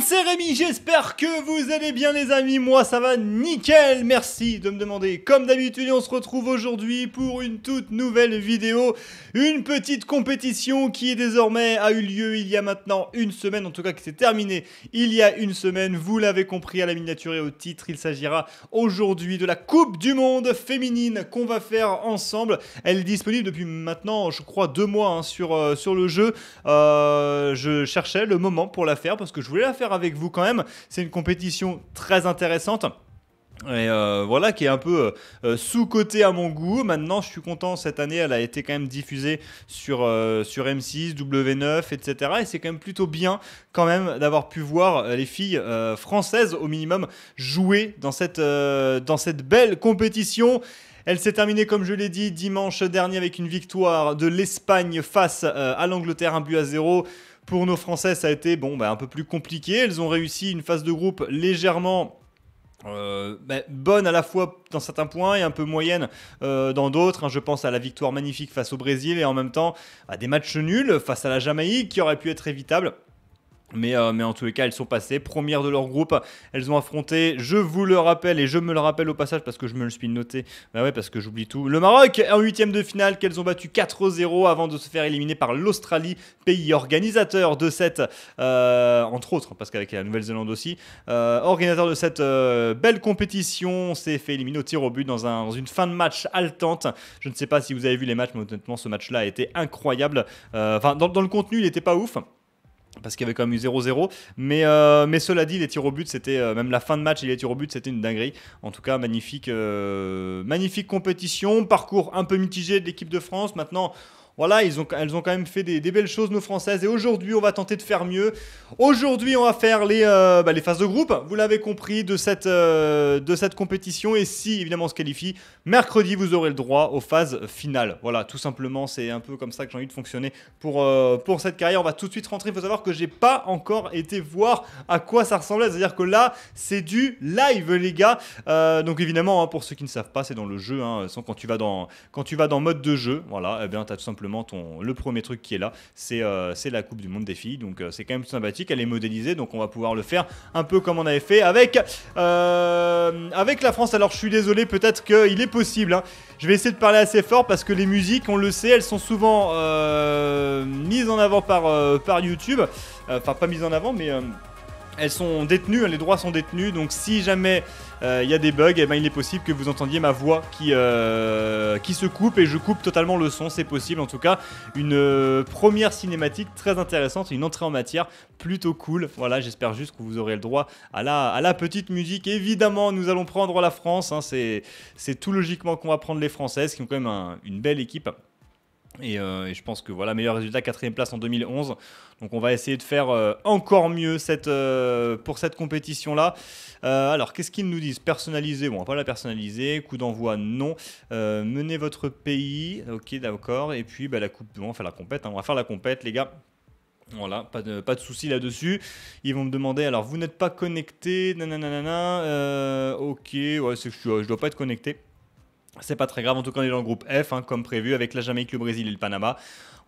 c'est Rémi, j'espère que vous allez bien les amis, moi ça va nickel, merci de me demander. Comme d'habitude, on se retrouve aujourd'hui pour une toute nouvelle vidéo, une petite compétition qui est désormais a eu lieu il y a maintenant une semaine, en tout cas qui s'est terminée il y a une semaine, vous l'avez compris à la miniature et au titre, il s'agira aujourd'hui de la Coupe du Monde féminine qu'on va faire ensemble. Elle est disponible depuis maintenant, je crois, deux mois hein, sur, euh, sur le jeu. Euh, je cherchais le moment pour la faire parce que je voulais faire avec vous quand même. C'est une compétition très intéressante. Et euh, voilà, qui est un peu euh, euh, sous-côté à mon goût. Maintenant, je suis content, cette année, elle a été quand même diffusée sur, sur M6, W9, etc. Et c'est quand même plutôt bien, quand même, d'avoir pu voir les filles françaises, au minimum, jouer dans cette, dans cette belle compétition. Elle s'est terminée, comme je l'ai dit, dimanche dernier avec une victoire de l'Espagne face à l'Angleterre, un but à zéro. Pour nos Français, ça a été bon, bah, un peu plus compliqué. Elles ont réussi une phase de groupe légèrement euh, bah, bonne à la fois dans certains points et un peu moyenne euh, dans d'autres. Hein, je pense à la victoire magnifique face au Brésil et en même temps à des matchs nuls face à la Jamaïque qui auraient pu être évitables. Euh, mais, en tous les cas, elles sont passées, premières de leur groupe. Elles ont affronté, je vous le rappelle, et je me le rappelle au passage parce que je me le suis noté. Bah ouais, parce que j'oublie tout. Le Maroc en huitième de finale qu'elles ont battu 4-0 avant de se faire éliminer par l'Australie, pays organisateur de cette, euh, entre autres, parce qu'avec la Nouvelle-Zélande aussi, euh, organisateur de cette belle compétition, s'est fait éliminer au tir au but dans, une fin de match haletante. Je ne sais pas si vous avez vu les matchs, mais honnêtement, ce match-là a été incroyable. Enfin, dans, le contenu, il n'était pas ouf parce qu'il y avait quand même eu 0-0. Mais, euh, mais cela dit, les tirs au but, c'était euh, même la fin de match et les tirs au but, c'était une dinguerie. En tout cas, magnifique, euh, magnifique compétition, parcours un peu mitigé de l'équipe de France. Maintenant, voilà, ils ont, elles ont quand même fait des, belles choses, nos Françaises. Et aujourd'hui, on va tenter de faire mieux. Aujourd'hui, on va faire les, euh, bah, phases de groupe, vous l'avez compris, euh, de cette, compétition. Et si, évidemment, on se qualifie, mercredi, vous aurez le droit aux phases finales. Voilà, tout simplement, c'est un peu comme ça que j'ai envie de fonctionner pour, euh, cette carrière. On va tout de suite rentrer. Il faut savoir que n'ai pas encore été voir à quoi ça ressemblait. C'est-à-dire que là, c'est du live, les gars. donc, évidemment, hein, pour ceux qui ne savent pas, c'est dans le jeu. Hein. quand, tu vas dans, quand tu vas dans mode de jeu, voilà, eh bien, tu as tout simplement le premier truc qui est là, euh, c'est la Coupe du Monde des filles. Donc euh, c'est quand même sympathique. Elle est modélisée, donc on va pouvoir le faire un peu comme on avait fait avec, euh, avec la France. Alors je suis désolé, peut-être qu'il est possible. Hein. Je vais essayer de parler assez fort parce que les musiques, on le sait, elles sont souvent mises en avant par, par YouTube. Enfin, pas mises en avant, mais elles sont détenues, hein, les droits sont détenus, donc si jamais euh, il y a des bugs, eh ben, il est possible que vous entendiez ma voix qui, euh, qui se coupe et je coupe totalement le son, c'est possible en tout cas. Une euh, première cinématique très intéressante, une entrée en matière plutôt cool. Voilà, j'espère juste que vous aurez le droit à la, la petite musique. Évidemment, nous allons prendre la France, hein, c'est tout logiquement qu'on va prendre les Françaises qui ont quand même une belle équipe. Euh, et, je pense que voilà, meilleur résultat, quatrième place en 2011. Donc on va essayer de faire euh, encore mieux euh, pour cette compétition-là. alors qu'est-ce qu'ils nous disent Personnaliser, bon, on va pas la personnaliser. Coup d'envoi, non. menez votre pays, ok, d'accord. Et puis bah, la coupe, faire la compète, hein. on va faire la compète, les gars. Voilà, pas de, soucis là-dessus. Ils vont me demander, alors vous n'êtes pas connecté, nanana, ok, ouais, je, je dois pas être connecté. C'est pas très grave, en tout cas on est dans le groupe F, hein, comme prévu, avec la Jamaïque, le Brésil et le Panama.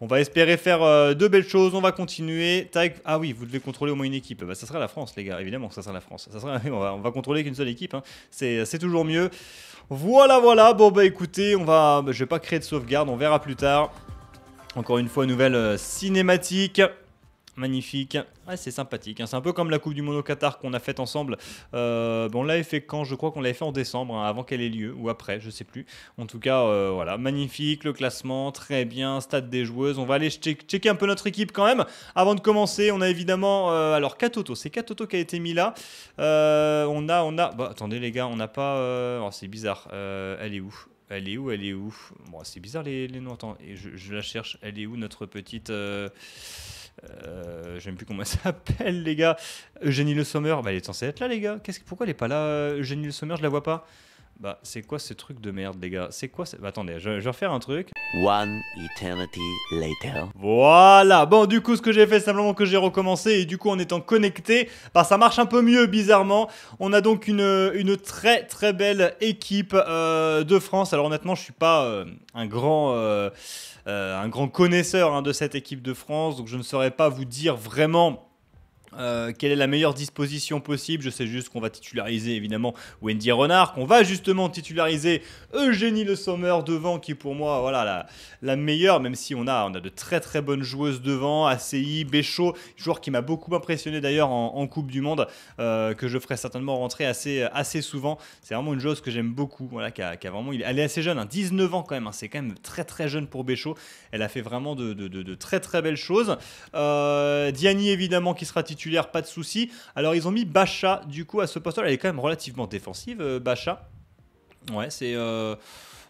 On va espérer faire deux de belles choses, on va continuer. ah oui, vous devez contrôler au moins une équipe. Bah, ça sera la France, les gars, évidemment, ça sera la France. on, va, contrôler qu'une seule équipe, hein. c'est toujours mieux. Voilà, voilà, bon bah écoutez, on va, bah, je vais pas créer de sauvegarde, on verra plus tard. Encore une fois, nouvelle euh, cinématique magnifique. Ouais, c'est sympathique. Hein. C'est un peu comme la Coupe du Mono Qatar qu'on a faite ensemble. Euh, bon, on l'avait fait quand Je crois qu'on l'avait fait en décembre, hein, avant qu'elle ait lieu, ou après, je sais plus. En tout cas, euh, voilà, magnifique, le classement, très bien, stade des joueuses. On va aller checker un peu notre équipe quand même. Avant de commencer, on a évidemment. Euh, alors, Katoto, c'est Katoto qui a été mis là. on a. on a bah, Attendez, les gars, on n'a pas. Oh, c'est bizarre. elle est où elle est où Elle est où c'est bizarre les, les noms. et je, la cherche. Elle est où notre petite euh, j'aime plus comment ça s'appelle, les gars. Eugénie Le Sommer, bah, elle est censée être là, les gars. Qu'est-ce, pourquoi elle est pas là, Eugénie Le Sommer Je la vois pas. Bah, c'est quoi ce truc de merde, les gars C'est quoi bah, Attendez, je, vais refaire un truc. One eternity later. Voilà Bon, du coup, ce que j'ai fait, simplement que j'ai recommencé, et du coup, en étant connecté, bah, ça marche un peu mieux, bizarrement. On a donc une, une très, très belle équipe euh, de France. Alors, honnêtement, je suis pas euh, un grand... Euh, un grand connaisseur hein, de cette équipe de France, donc je ne saurais pas vous dire vraiment euh, quelle est la meilleure disposition possible Je sais juste qu'on va titulariser évidemment Wendy Renard, qu'on va justement titulariser Eugénie Le Sommer devant, qui pour moi voilà la, meilleure, même si on a, on a de très très bonnes joueuses devant, ACI, Béchaud, joueur qui m'a beaucoup impressionné d'ailleurs en, Coupe du Monde, euh, que je ferai certainement rentrer assez, assez souvent. C'est vraiment une joueuse que j'aime beaucoup, voilà, qui a, elle est assez jeune, 19 hein, ans quand même, hein, c'est quand même très très jeune pour Béchaud. Elle a fait vraiment de, très très belles choses. Euh, Diani évidemment qui sera titulaire pas de souci. Alors ils ont mis Bacha du coup à ce poste-là. Elle est quand même relativement défensive, euh, Bacha. Ouais, c'est euh,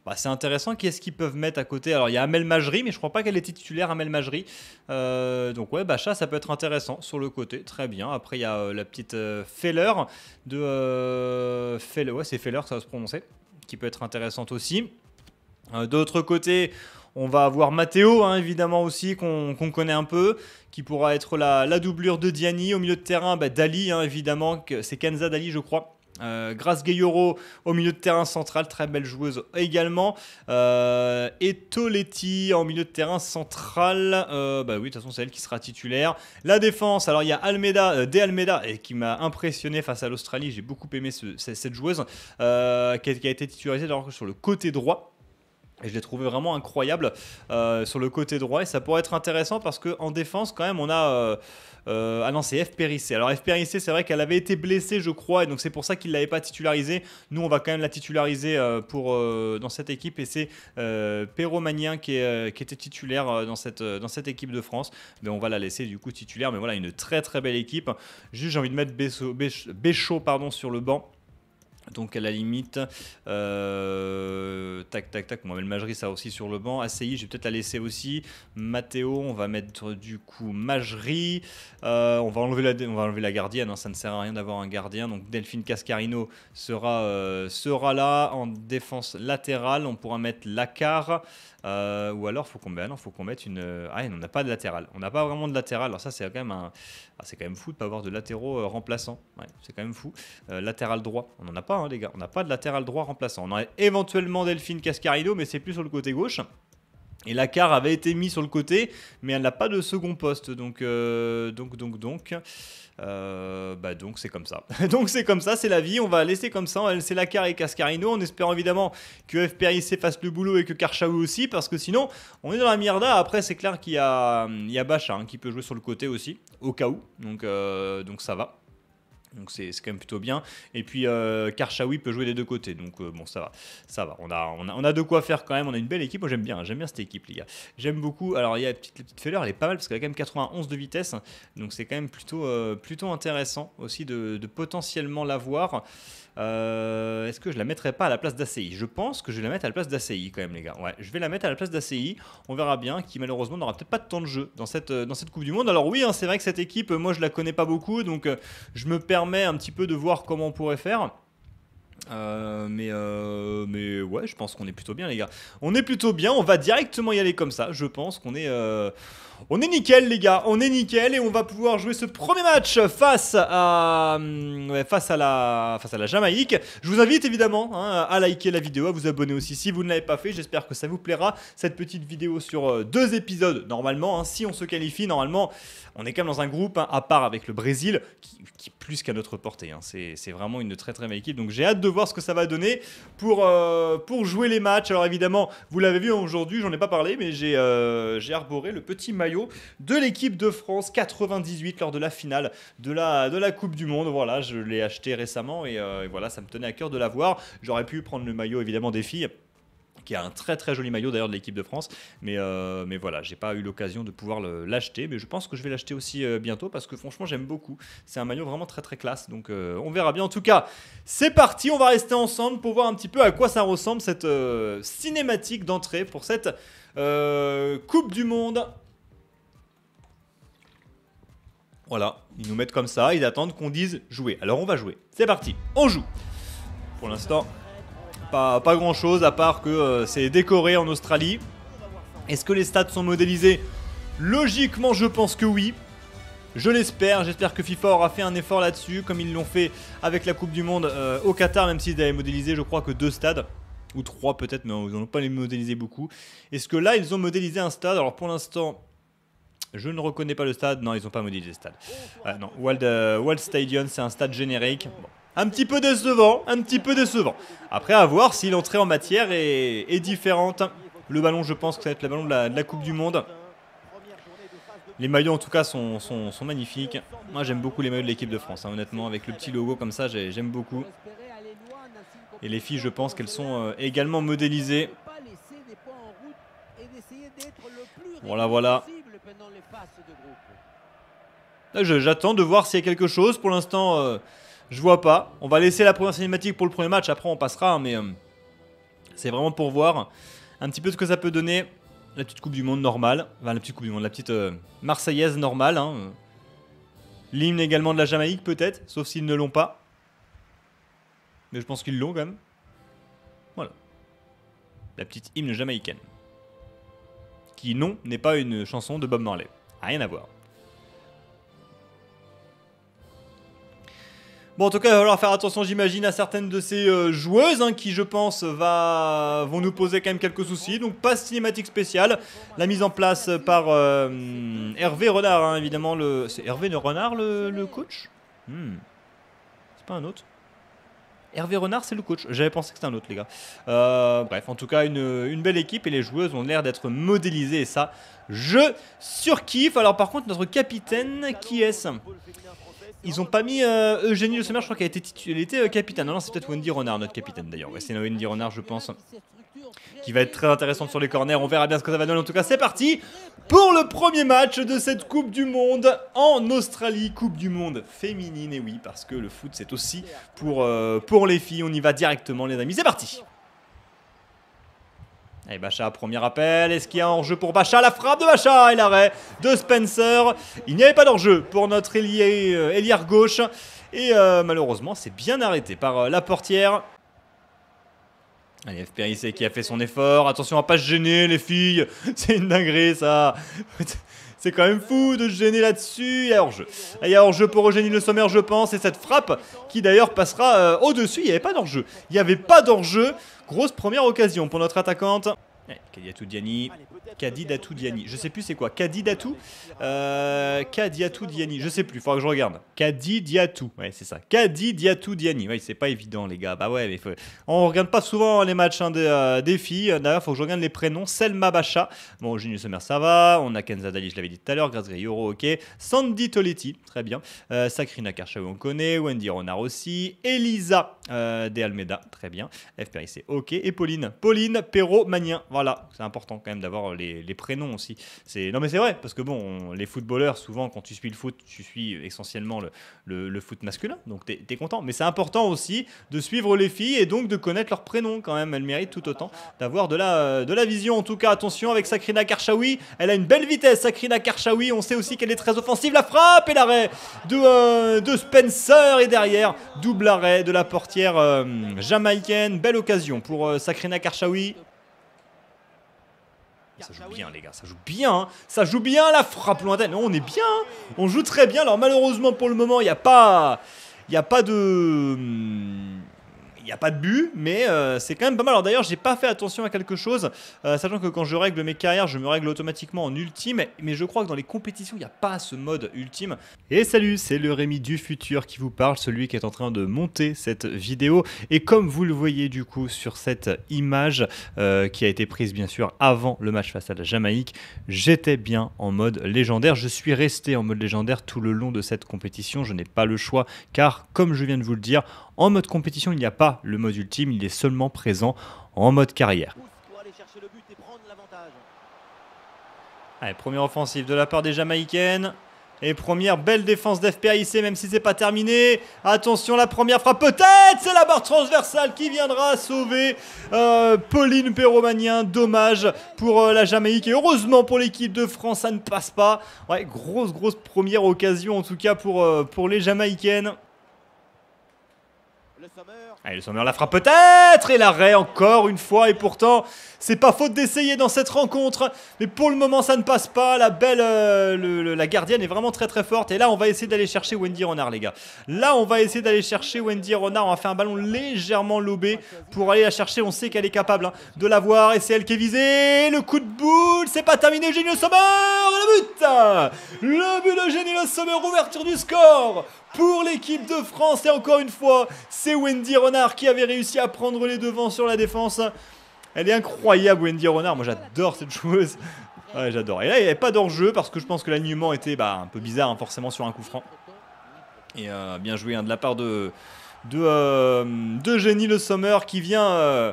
bah, c'est intéressant. Qu'est-ce qu'ils peuvent mettre à côté Alors il y a Amel Majri, mais je crois pas qu'elle était titulaire Amel Majri. Euh, donc ouais, Bacha, ça peut être intéressant sur le côté. Très bien. Après il y a euh, la petite Feller de Feller. Ouais, c'est Feller, ça va se prononcer, qui peut être intéressante aussi. D'autre côté, on va avoir Matteo, hein, évidemment aussi, qu'on connaît un peu, qui pourra être la, doublure de Diani. Au milieu de terrain, bah, Dali, hein, évidemment, c'est Kenza Dali, je crois. Euh, Grace Gayoro au milieu de terrain central, très belle joueuse également. Euh, et Toletti en milieu de terrain central, euh, bah oui, de toute façon, c'est elle qui sera titulaire. La défense, alors il y a Almeida, euh, De Almeida, et qui m'a impressionné face à l'Australie. J'ai beaucoup aimé cette joueuse qui a, été titularisée sur le côté droit. Et je l'ai trouvé vraiment incroyable euh, sur le côté droit. Et ça pourrait être intéressant parce qu'en défense, quand même, on a. Euh, euh, ah non, c'est F. Alors, F. c'est vrai qu'elle avait été blessée, je crois. Et donc, c'est pour ça qu'il ne l'avait pas titularisée. Nous, on va quand même la titulariser pour, dans cette équipe. Et c'est Péromanien qui, qui, était titulaire dans cette, dans cette équipe de France. Mais on va la laisser du coup titulaire. Mais voilà, une très très belle équipe. Juste, j'ai envie de mettre Béchaud, pardon, sur le banc. Donc à la limite, euh, tac, tac, tac, on va mettre Majri, ça aussi sur le banc. ACI, je vais peut-être la laisser aussi. Matteo, on va mettre du coup Majri. Euh, on, va enlever la, va enlever la gardienne, hein, ça ne sert à rien d'avoir un gardien. Donc Delphine Cascarino sera, euh, sera là en défense latérale. On pourra mettre Lacar. Euh, ou alors, faut qu'on mette, ben, faut qu'on mette une. Euh, ah, on n'a pas de latéral. On n'a pas vraiment de latéral. Alors ça, c'est quand même ah, c'est quand même fou de pas avoir de latéraux euh, remplaçants. c'est quand même fou. latéral droit, on n'en a pas, hein, les gars. On n'a pas de latéral droit remplaçant. On aurait éventuellement Delphine Cascarido mais c'est plus sur le côté gauche. Et la car avait été mise sur le côté, mais elle n'a pas de second poste. Donc, euh, donc, donc, donc. Euh, bah donc c'est comme ça. donc c'est comme ça, c'est la vie. On va laisser comme ça. c'est la car Lacar et Cascarino on espérant évidemment que FPRIC fasse le boulot et que Karchaou aussi, parce que sinon on est dans la merde. Après c'est clair qu'il y a, Bacha hein, qui peut jouer sur le côté aussi, au cas où. Donc, euh, donc ça va. Donc c'est quand même plutôt bien. Et puis euh, Karchaoui peut jouer des deux côtés. Donc euh, bon, ça va. Ça va. On a, on, a, de quoi faire quand même. On a une belle équipe. Moi j'aime bien. Hein. J'aime bien cette équipe, les gars. J'aime beaucoup. Alors il y a la petite, la petite elle est pas mal parce qu'elle a quand même 91 de vitesse. Donc c'est quand même plutôt, euh, plutôt intéressant aussi de, de potentiellement l'avoir. Euh, est-ce que je la mettrai pas à la place d'ACI Je pense que je vais la mettre à la place d'ACI quand même, les gars. Ouais, je vais la mettre à la place d'ACI. On verra bien, qui malheureusement n'aura peut-être pas de temps de jeu dans cette, euh, dans cette Coupe du Monde. Alors oui, hein, c'est vrai que cette équipe, euh, moi je la connais pas beaucoup, donc je me permets un petit peu de voir comment on pourrait faire. mais, mais ouais, je pense qu'on est plutôt bien, les gars. On est plutôt bien, on va directement y aller comme ça. Je pense qu'on est. On est nickel les gars, on est nickel et on va pouvoir jouer ce premier match face à, hum, face à, la, face à la Jamaïque. Je vous invite évidemment hein, à liker la vidéo, à vous abonner aussi si vous ne l'avez pas fait. J'espère que ça vous plaira. Cette petite vidéo sur euh, deux épisodes normalement. Hein. si on se qualifie, normalement on est quand même dans un groupe hein, à part avec le Brésil qui plus qu'à notre portée. Hein. C'est vraiment une très très belle équipe. Donc j'ai hâte de voir ce que ça va donner pour, euh, pour jouer les matchs. Alors évidemment, vous l'avez vu aujourd'hui, j'en ai pas parlé, mais j'ai euh, j'ai arboré le petit maillot de l'équipe de France 98 lors de la finale de la, de la Coupe du Monde. Voilà, je l'ai acheté récemment et, euh, et voilà, ça me tenait à cœur de l'avoir. J'aurais pu prendre le maillot évidemment des filles qui a un très très joli maillot d'ailleurs de l'équipe de France. Mais, euh, mais voilà, j'ai pas eu l'occasion de pouvoir l'acheter, mais je pense que je vais l'acheter aussi euh, bientôt parce que franchement j'aime beaucoup. C'est un maillot vraiment très très classe, donc euh, on verra bien. En tout cas, c'est parti, on va rester ensemble pour voir un petit peu à quoi ça ressemble cette cinématique d'entrée pour cette Coupe du Monde. Voilà, ils nous mettent comme ça, ils attendent qu'on dise jouer. Alors on va jouer. C'est parti, on joue. Pour l'instant pas, grand chose à part que euh, c'est décoré en Australie. Est-ce que les stades sont modélisés Logiquement, je pense que oui. Je l'espère, j'espère que FIFA aura fait un effort là-dessus, comme ils l'ont fait avec la Coupe du Monde euh, au Qatar, même s'ils avaient modélisé, je crois, que deux stades, ou trois peut-être, mais ils n'ont pas les modélisé beaucoup. Est-ce que là, ils ont modélisé un stade Alors pour l'instant, je ne reconnais pas le stade, non, ils n'ont pas modélisé le stade. Euh, non, Stadium, c'est un stade générique un petit peu décevant, un petit peu décevant. Après, à voir si l'entrée en matière est, différente. Le ballon, je pense que ça va être le ballon de la, Coupe du Monde. Les maillots, en tout cas, sont, magnifiques. Moi, j'aime beaucoup les maillots de l'équipe de France, hein. honnêtement. Avec le petit logo comme ça, j'aime beaucoup. Et les filles, je pense qu'elles sont euh, également modélisées. Voilà, voilà. J'attends de voir s'il y a quelque chose. Pour l'instant... Euh, je vois pas. On va laisser la première cinématique pour le premier match. Après, on passera. Hein, mais euh, c'est vraiment pour voir un petit peu ce que ça peut donner. La petite Coupe du Monde normale. Enfin, la petite Coupe du Monde. La petite euh, Marseillaise normale. Hein. L'hymne également de la Jamaïque, peut-être. Sauf s'ils ne l'ont pas. Mais je pense qu'ils l'ont quand même. Voilà. La petite hymne jamaïcaine. Qui, non, n'est pas une chanson de Bob Marley. Rien à voir. Bon, en tout cas, il va falloir faire attention, j'imagine, à certaines de ces euh, joueuses hein, qui, je pense, va... vont nous poser quand même quelques soucis. Donc, pas cinématique spéciale. La mise en place par euh, Hervé Renard, hein, évidemment. Le... C'est Hervé Renard le, coach hmm. C'est pas un autre Hervé Renard, c'est le coach. J'avais pensé que c'était un autre, les gars. Euh, bref, en tout cas, une, belle équipe et les joueuses ont l'air d'être modélisées. Et ça, je surkiffe. Alors, par contre, notre capitaine, qui est-ce ils ont pas mis euh, Eugénie Le Sommer, je crois qu'elle était, euh, capitaine. Non, non c'est peut-être Wendy Renard, notre capitaine d'ailleurs. Ouais, c'est Wendy Renard, je pense, qui va être très intéressante sur les corners. On verra bien ce que ça va donner. En tout cas, c'est parti pour le premier match de cette Coupe du Monde en Australie. Coupe du Monde féminine, et oui, parce que le foot, c'est aussi pour, euh, pour les filles. On y va directement, les amis. C'est parti Allez, Bacha, premier appel. Est-ce qu'il y a un jeu pour Bacha La frappe de Bacha et l'arrêt de Spencer. Il n'y avait pas d'enjeu pour notre ailier, euh, gauche. Et euh, malheureusement, c'est bien arrêté par euh, la portière. Allez, c'est qui a fait son effort. Attention à pas se gêner, les filles. C'est une dinguerie, ça. C'est quand même fou de se gêner là-dessus. Il y a hors-jeu. Il y a en jeu pour Eugénie Le Sommer, je pense. Et cette frappe qui, d'ailleurs, passera au-dessus. Il n'y avait pas d'enjeu. Il n'y avait pas d'enjeu. Grosse première occasion pour notre attaquante. Kadiatou Diani. Kadidatou Diani. Je sais plus c'est quoi. Kadidatou euh, Kadiatou Diani. Je sais plus. Faudra que je regarde. Kadidiatou. Ouais, c'est ça. Kadidiatou Diani. Ouais, c'est pas évident, les gars. Bah ouais, mais faut... on regarde pas souvent les matchs hein, euh, des, filles. D'ailleurs, faut que je regarde les prénoms. Selma Bacha. Bon, Junior Sommer, ça va. On a Kenza Dali, je l'avais dit tout à l'heure. Grace Yoro, ok. Sandy Toletti. Très bien. Euh, Sakrina Karchaou, on connaît. Wendy Ronard aussi. Elisa euh, De Almeida. Très bien. FPRIC, ok. Et Pauline. Pauline Perro magnien Voilà voilà, C'est important quand même d'avoir euh, les, prénoms aussi. C'est non mais c'est vrai parce que bon, les footballeurs souvent quand tu suis le foot, tu suis essentiellement le, foot masculin, donc t'es content. Mais c'est important aussi de suivre les filles et donc de connaître leurs prénoms quand même. Elles méritent tout autant d'avoir de la euh, de la vision. En tout cas, attention avec Sakrina Karchaoui, elle a une belle vitesse. Sakrina Karchaoui, on sait aussi qu'elle est très offensive. La frappe et l'arrêt de euh, Spencer et derrière double arrêt de la portière jamaïcaine. Belle occasion pour Sakrina Karchaoui. Ça bah joue bien, les gars, ça joue bien. Hein. Ça joue bien la frappe lointaine. On est bien. Hein. On joue très bien. Alors, malheureusement, pour le moment, il n'y a pas. Il n'y a pas de. Hmm, n'y a pas de but, mais euh, c'est quand même pas mal. Alors d'ailleurs, j'ai pas fait attention à quelque chose, euh, sachant que quand je règle mes carrières, je me règle automatiquement en ultime, mais je crois que dans les compétitions, il n'y a pas ce mode ultime. Et salut, c'est le Rémi du futur qui vous parle, celui qui est en train de monter cette vidéo. Et comme vous le voyez du coup sur cette image euh, qui a été prise bien sûr avant le match face à la Jamaïque, j'étais bien en mode légendaire. Je suis resté en mode légendaire tout le long de cette compétition. Je n'ai pas le choix car, comme je viens de vous le dire, en mode compétition, il n'y a pas le mode ultime, il est seulement présent en mode carrière. Allez, première offensive de la part des Jamaïcaines. Et première belle défense d'FPIC, même si c'est pas terminé. Attention, la première frappe, peut-être C'est la barre transversale qui viendra sauver euh, Pauline Péromanien. Dommage pour euh, la Jamaïque. Et heureusement pour l'équipe de France, ça ne passe pas. Ouais, grosse, grosse première occasion en tout cas pour, euh, pour les Jamaïcaines le Sommer la fera peut-être et l'arrêt encore une fois et pourtant c'est pas faute d'essayer dans cette rencontre mais pour le moment ça ne passe pas la belle euh, la gardienne est vraiment très très forte et là on va essayer d'aller chercher Wendy Renard les gars là on va essayer d'aller chercher Wendy Renard on va faire un ballon légèrement lobé pour aller la chercher on sait qu'elle est capable hein, de la voir et c'est elle qui est visée le coup de boule c'est pas terminé Génie Le Sommer le but le but de Génie Le Sommer ouverture du score pour l'équipe de France. Et encore une fois, c'est Wendy Renard qui avait réussi à prendre les devants sur la défense. Elle est incroyable, Wendy Renard. Moi, j'adore cette joueuse. j'adore. Et là, il n'y avait pas d'enjeu parce que je pense que l'alignement était bah, un peu bizarre, hein, forcément, sur un coup franc. Et euh, bien joué hein, de la part de, de, euh, de Le Sommer qui vient. Euh,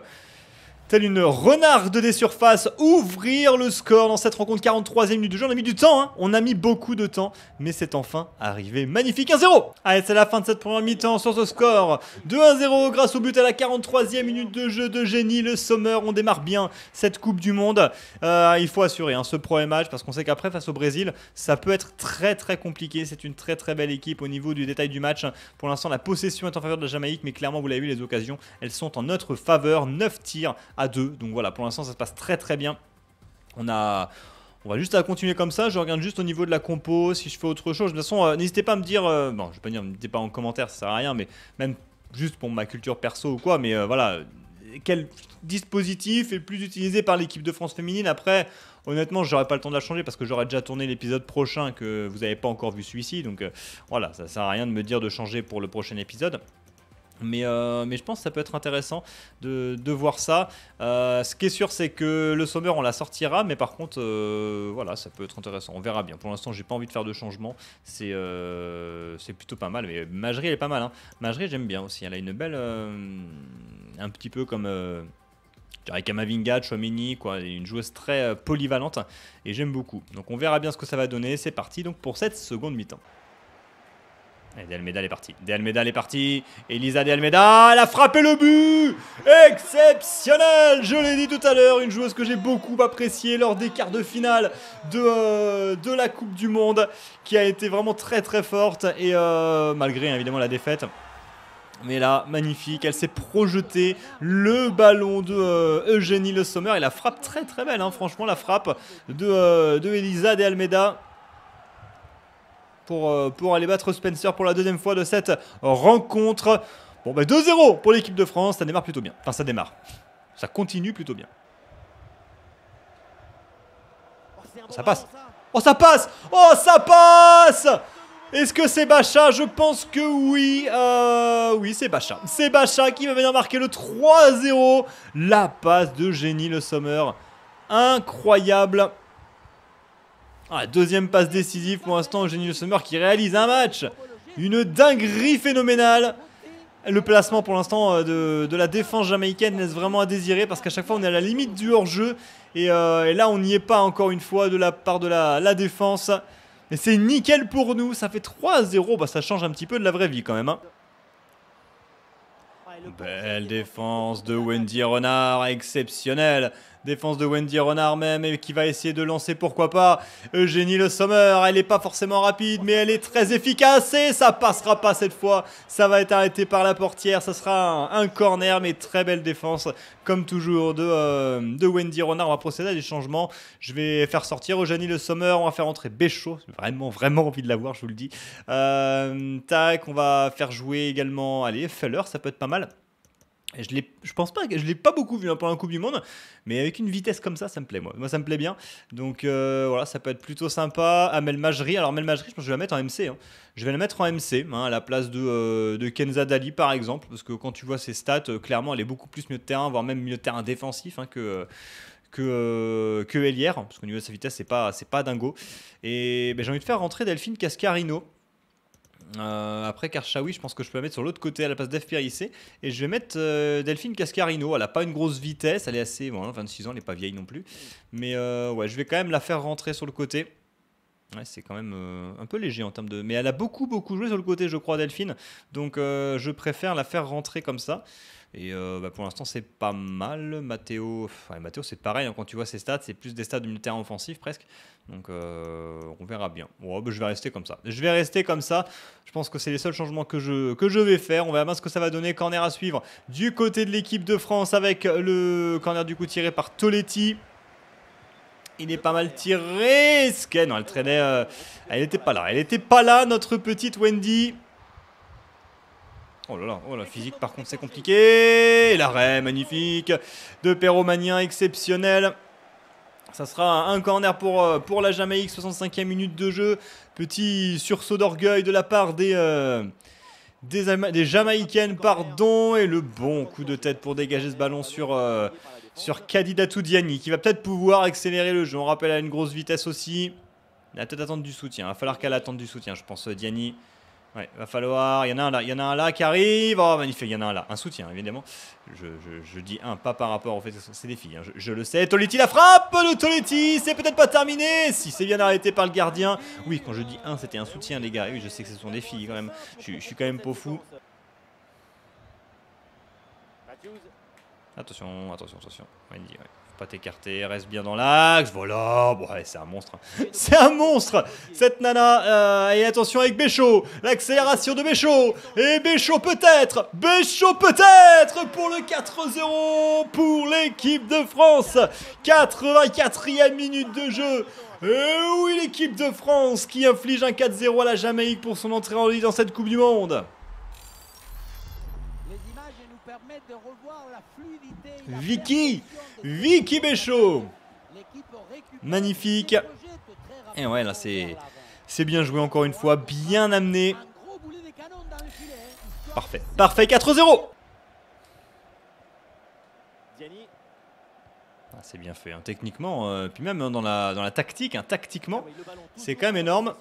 telle une renarde des surfaces, ouvrir le score dans cette rencontre 43e minute de jeu. On a mis du temps, hein on a mis beaucoup de temps, mais c'est enfin arrivé. Magnifique 1-0 Allez, ah, c'est la fin de cette première mi-temps sur ce score 2 1-0 grâce au but à la 43e minute de jeu de génie. Le Sommer, on démarre bien cette Coupe du Monde. Euh, il faut assurer hein, ce premier match parce qu'on sait qu'après, face au Brésil, ça peut être très très compliqué. C'est une très très belle équipe au niveau du détail du match. Pour l'instant, la possession est en faveur de la Jamaïque, mais clairement, vous l'avez vu, les occasions, elles sont en notre faveur. 9 tirs à deux. Donc voilà, pour l'instant, ça se passe très très bien. On a. On va juste à continuer comme ça. Je regarde juste au niveau de la compo, si je fais autre chose. De toute façon, euh, n'hésitez pas à me dire. Euh, bon, je vais pas dire, n'hésitez pas en commentaire, ça sert à rien, mais même juste pour ma culture perso ou quoi. Mais euh, voilà, quel dispositif est le plus utilisé par l'équipe de France féminine Après, honnêtement, j'aurais pas le temps de la changer parce que j'aurais déjà tourné l'épisode prochain que vous n'avez pas encore vu celui-ci. Donc voilà, ça sert à rien de me dire de changer pour le prochain épisode. Euh, mais, je pense que ça peut être intéressant de, voir ça. Euh, ce qui est sûr, c'est que le Sommer, on la sortira, mais par contre, euh, voilà, ça peut être intéressant. On verra bien. Pour l'instant, j'ai pas envie de faire de changement. C'est plutôt pas mal. Mais Magerie, elle est pas mal. Hein. Magerie, j'aime bien aussi. Elle a une belle. un petit peu comme avec Amavinga, Chouameni, quoi, une joueuse très polyvalente et j'aime beaucoup. Donc on verra bien ce que ça va donner. C'est parti donc pour cette seconde mi-temps. Et est partie. De Almeida, est partie. Elisa De elle a frappé le but Exceptionnel Je l'ai dit tout à l'heure, une joueuse que j'ai beaucoup appréciée lors des quarts de finale de, euh, de la Coupe du Monde, qui a été vraiment très très forte, et euh, malgré hein, évidemment la défaite. Mais là, magnifique, elle s'est projetée le ballon de euh, Eugénie Le Sommer et la frappe très très belle, hein. franchement la frappe de, de Elisa De Almeida euh, pour, aller battre Spencer pour la deuxième fois de cette rencontre. Bon, bah ben, 2-0 pour l'équipe de France, ça démarre plutôt bien. Enfin, ça démarre. Ça continue plutôt bien. Oh, ça passe. Oh, ça passe Oh, ça passe Est-ce que c'est Bacha Je pense que oui. Euh, oui, c'est Bacha. C'est Bacha qui va venir marquer le 3-0. La passe de génie, le Sommer. Incroyable. Ah, deuxième passe décisive pour l'instant, Le Summer qui réalise un match. Une dinguerie phénoménale. Le placement pour l'instant euh, de, la défense jamaïcaine laisse vraiment à désirer parce qu'à chaque fois on est à la limite du hors-jeu. Et, euh, là on n'y est pas encore une fois de la part de la, défense. Mais c'est nickel pour nous, ça fait 3-0, bah, ça change un petit peu de la vraie vie quand même. Hein. Belle défense de Wendy Renard, exceptionnelle. Défense de Wendy Renard même et qui va essayer de lancer pourquoi pas Eugénie Le Sommer. Elle n'est pas forcément rapide mais elle est très efficace et ça passera pas cette fois. Ça va être arrêté par la portière. Ça sera un, corner mais très belle défense comme toujours de, euh, de Wendy Renard. On va procéder à des changements. Je vais faire sortir Eugénie Le Sommer. On va faire entrer j'ai Vraiment, vraiment envie de l'avoir, je vous le dis. Euh, tac, on va faire jouer également. Allez, Feller, ça peut être pas mal je, je pense pas je l'ai pas beaucoup vu hein, pendant la Coupe du Monde, mais avec une vitesse comme ça, ça me plaît, moi. ça me plaît bien. Donc euh, voilà, ça peut être plutôt sympa. Amel ah, Majri, alors Amel Majri, je pense que je vais la mettre en MC. Hein. Je vais la mettre en MC, hein, à la place de, euh, de, Kenza Dali, par exemple, parce que quand tu vois ses stats, euh, clairement, elle est beaucoup plus mieux de terrain, voire même mieux de terrain défensif que que, que parce qu'au niveau de sa vitesse, c'est pas, c'est pas dingo. Et ben, j'ai envie de faire rentrer Delphine Cascarino, euh, après Karchaoui, je pense que je peux la mettre sur l'autre côté à la place d'Efpirissé Et je vais mettre euh, Delphine Cascarino. Elle n'a pas une grosse vitesse, elle est assez. Bon, 26 hein, ans, elle n'est pas vieille non plus. Mais euh, ouais, je vais quand même la faire rentrer sur le côté. Ouais, c'est quand même euh, un peu léger en termes de. Mais elle a beaucoup, beaucoup joué sur le côté, je crois, Delphine. Donc je préfère la faire rentrer comme ça. Et euh, bah, pour l'instant, c'est pas mal. Matteo, enfin, Matteo c'est pareil. Hein. quand tu vois ses stats, c'est plus des stats de milieu offensif presque. Donc euh, on verra bien. Ouais, bah, je vais rester comme ça. Je vais rester comme ça. Je pense que c'est les seuls changements que je, que je vais faire. On verra bien ce que ça va donner. Corner à suivre du côté de l'équipe de France avec le corner du coup tiré par Toletti. Il est pas mal tiré. Non, elle traînait. Euh, elle n'était pas là. Elle n'était pas là, notre petite Wendy. Oh là là, oh la physique par contre c'est compliqué. L'arrêt magnifique de Péromanien exceptionnel. Ça sera un corner pour, euh, pour la Jamaïque, 65e minute de jeu. Petit sursaut d'orgueil de la part des, euh, des, des, Jamaïcaines, pardon. Et le bon coup de tête pour dégager ce ballon sur, euh, sur qui va peut-être pouvoir accélérer le jeu. On rappelle à une grosse vitesse aussi. Elle a peut-être attendre du soutien. Il va falloir qu'elle attende du soutien, je pense, Diani. Ouais, va falloir. Il y en a un là, il y en a un là qui arrive. Oh, magnifique, il y en a un là. Un soutien, évidemment. Je, dis un, pas par rapport au fait que c'est des filles. Je, le sais. Toletti, la frappe de Toletti. C'est peut-être pas terminé. Si c'est bien arrêté par le gardien. Oui, quand je dis un, c'était un soutien, les gars. Oui, je sais que ce sont des filles quand même. Je, suis quand même pas fou. Attention, attention, attention. Wendy, pas t'écarter, reste bien dans l'axe. Voilà, bon, ouais, c'est un monstre. Hein. C'est un monstre, cette nana. Euh, et attention avec Béchaud, l'accélération de Béchaud. Et Béchaud peut-être, Béchaud peut-être pour le 4-0 pour l'équipe de France. 84e minute de jeu. Et oui, l'équipe de France qui inflige un 4-0 à la Jamaïque pour son entrée en ligne dans cette Coupe du Monde. Vicky Vicky Béchaud Magnifique Et ouais, là, c'est... C'est bien joué encore une fois, bien amené. Parfait, parfait, 4-0 ah, C'est bien fait, hein, techniquement, euh, puis même hein, dans, la, dans la tactique, hein, tactiquement, c'est quand même énorme.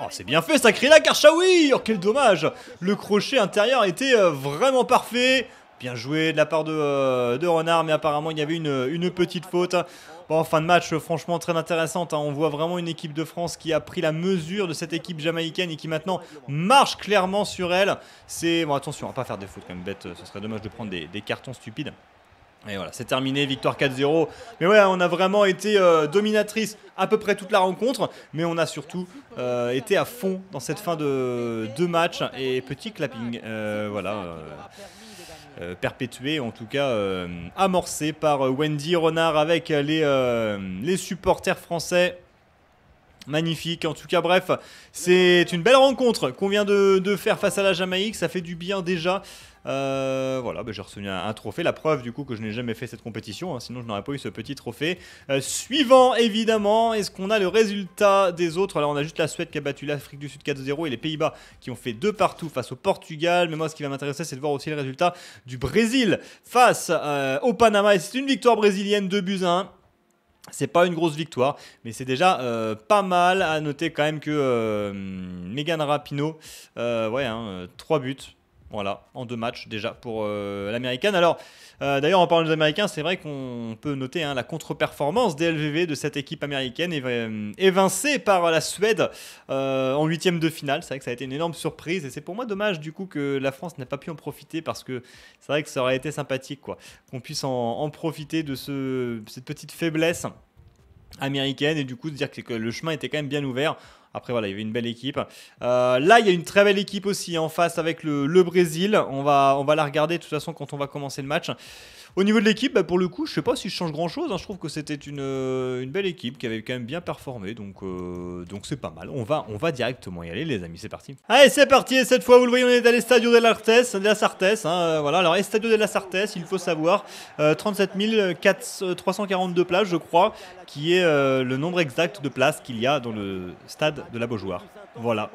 Oh, c'est bien fait, sacré la Karchaoui Oh, quel dommage Le crochet intérieur était euh, vraiment parfait Bien joué de la part euh, de, Renard, mais apparemment il y avait une, petite faute. Bon, fin de match, franchement très intéressante. Hein. On voit vraiment une équipe de France qui a pris la mesure de cette équipe jamaïcaine et qui maintenant marche clairement sur elle. C'est bon, attention, on va pas faire des fautes quand même bête. Ce serait dommage de prendre des, cartons stupides. Et voilà, c'est terminé, victoire 4-0. Mais ouais, on a vraiment été euh, dominatrice à peu près toute la rencontre, mais on a surtout euh, été à fond dans cette fin de, match et petit clapping. voilà. Euh, perpétué, en tout cas euh, amorcé par euh, Wendy Renard avec les, les supporters français magnifique. En tout cas, bref, c'est une belle rencontre qu'on vient de, faire face à la Jamaïque. Ça fait du bien déjà. Euh, voilà, bah, j'ai reçu un, trophée, la preuve du coup que je n'ai jamais fait cette compétition, hein. sinon je n'aurais pas eu ce petit trophée. Euh, suivant, évidemment, est-ce qu'on a le résultat des autres alors on a juste la Suède qui a battu l'Afrique du Sud 4-0 et les Pays-Bas qui ont fait deux partout face au Portugal. Mais moi, ce qui va m'intéresser, c'est de voir aussi le résultat du Brésil face euh, au Panama. Et c'est une victoire brésilienne, 2 buts 1. C'est pas une grosse victoire, mais c'est déjà euh, pas mal. À noter quand même que euh, Megan Rapino, euh, ouais, 3 hein, euh, buts, voilà, en deux matchs déjà pour euh, l'américaine. Alors, euh, d'ailleurs, en parlant des Américains, c'est vrai qu'on peut noter hein, la contre-performance des LVV de cette équipe américaine, euh, évincée par la Suède en huitième de finale. C'est vrai que ça a été une énorme surprise et c'est pour moi dommage du coup que la France n'a pas pu en profiter parce que c'est vrai que ça aurait été sympathique quoi, qu'on puisse en, profiter de cette petite faiblesse américaine et du coup de dire que le chemin était quand même bien ouvert. Après, voilà, il y avait une belle équipe. Euh, là, il y a une très belle équipe aussi en hein, face avec le, Brésil. On va, on va la regarder de toute façon quand on va commencer le match. Au niveau de l'équipe, bah, pour le coup, je sais pas si je change grand chose. Hein. Je trouve que c'était euh, une, belle équipe qui avait quand même bien performé. Donc euh, c'est pas mal. On va, directement y aller, les amis. C'est parti. Allez, c'est parti. Et cette fois, vous le voyez, on est à l'Estadio de, de la Sartes. Hein. Euh, voilà. Alors, Estadio de la Sartes, il faut savoir, 37 342 places, je crois, qui est le nombre exact de places qu'il y a dans le stade de la Beaujoire. Voilà.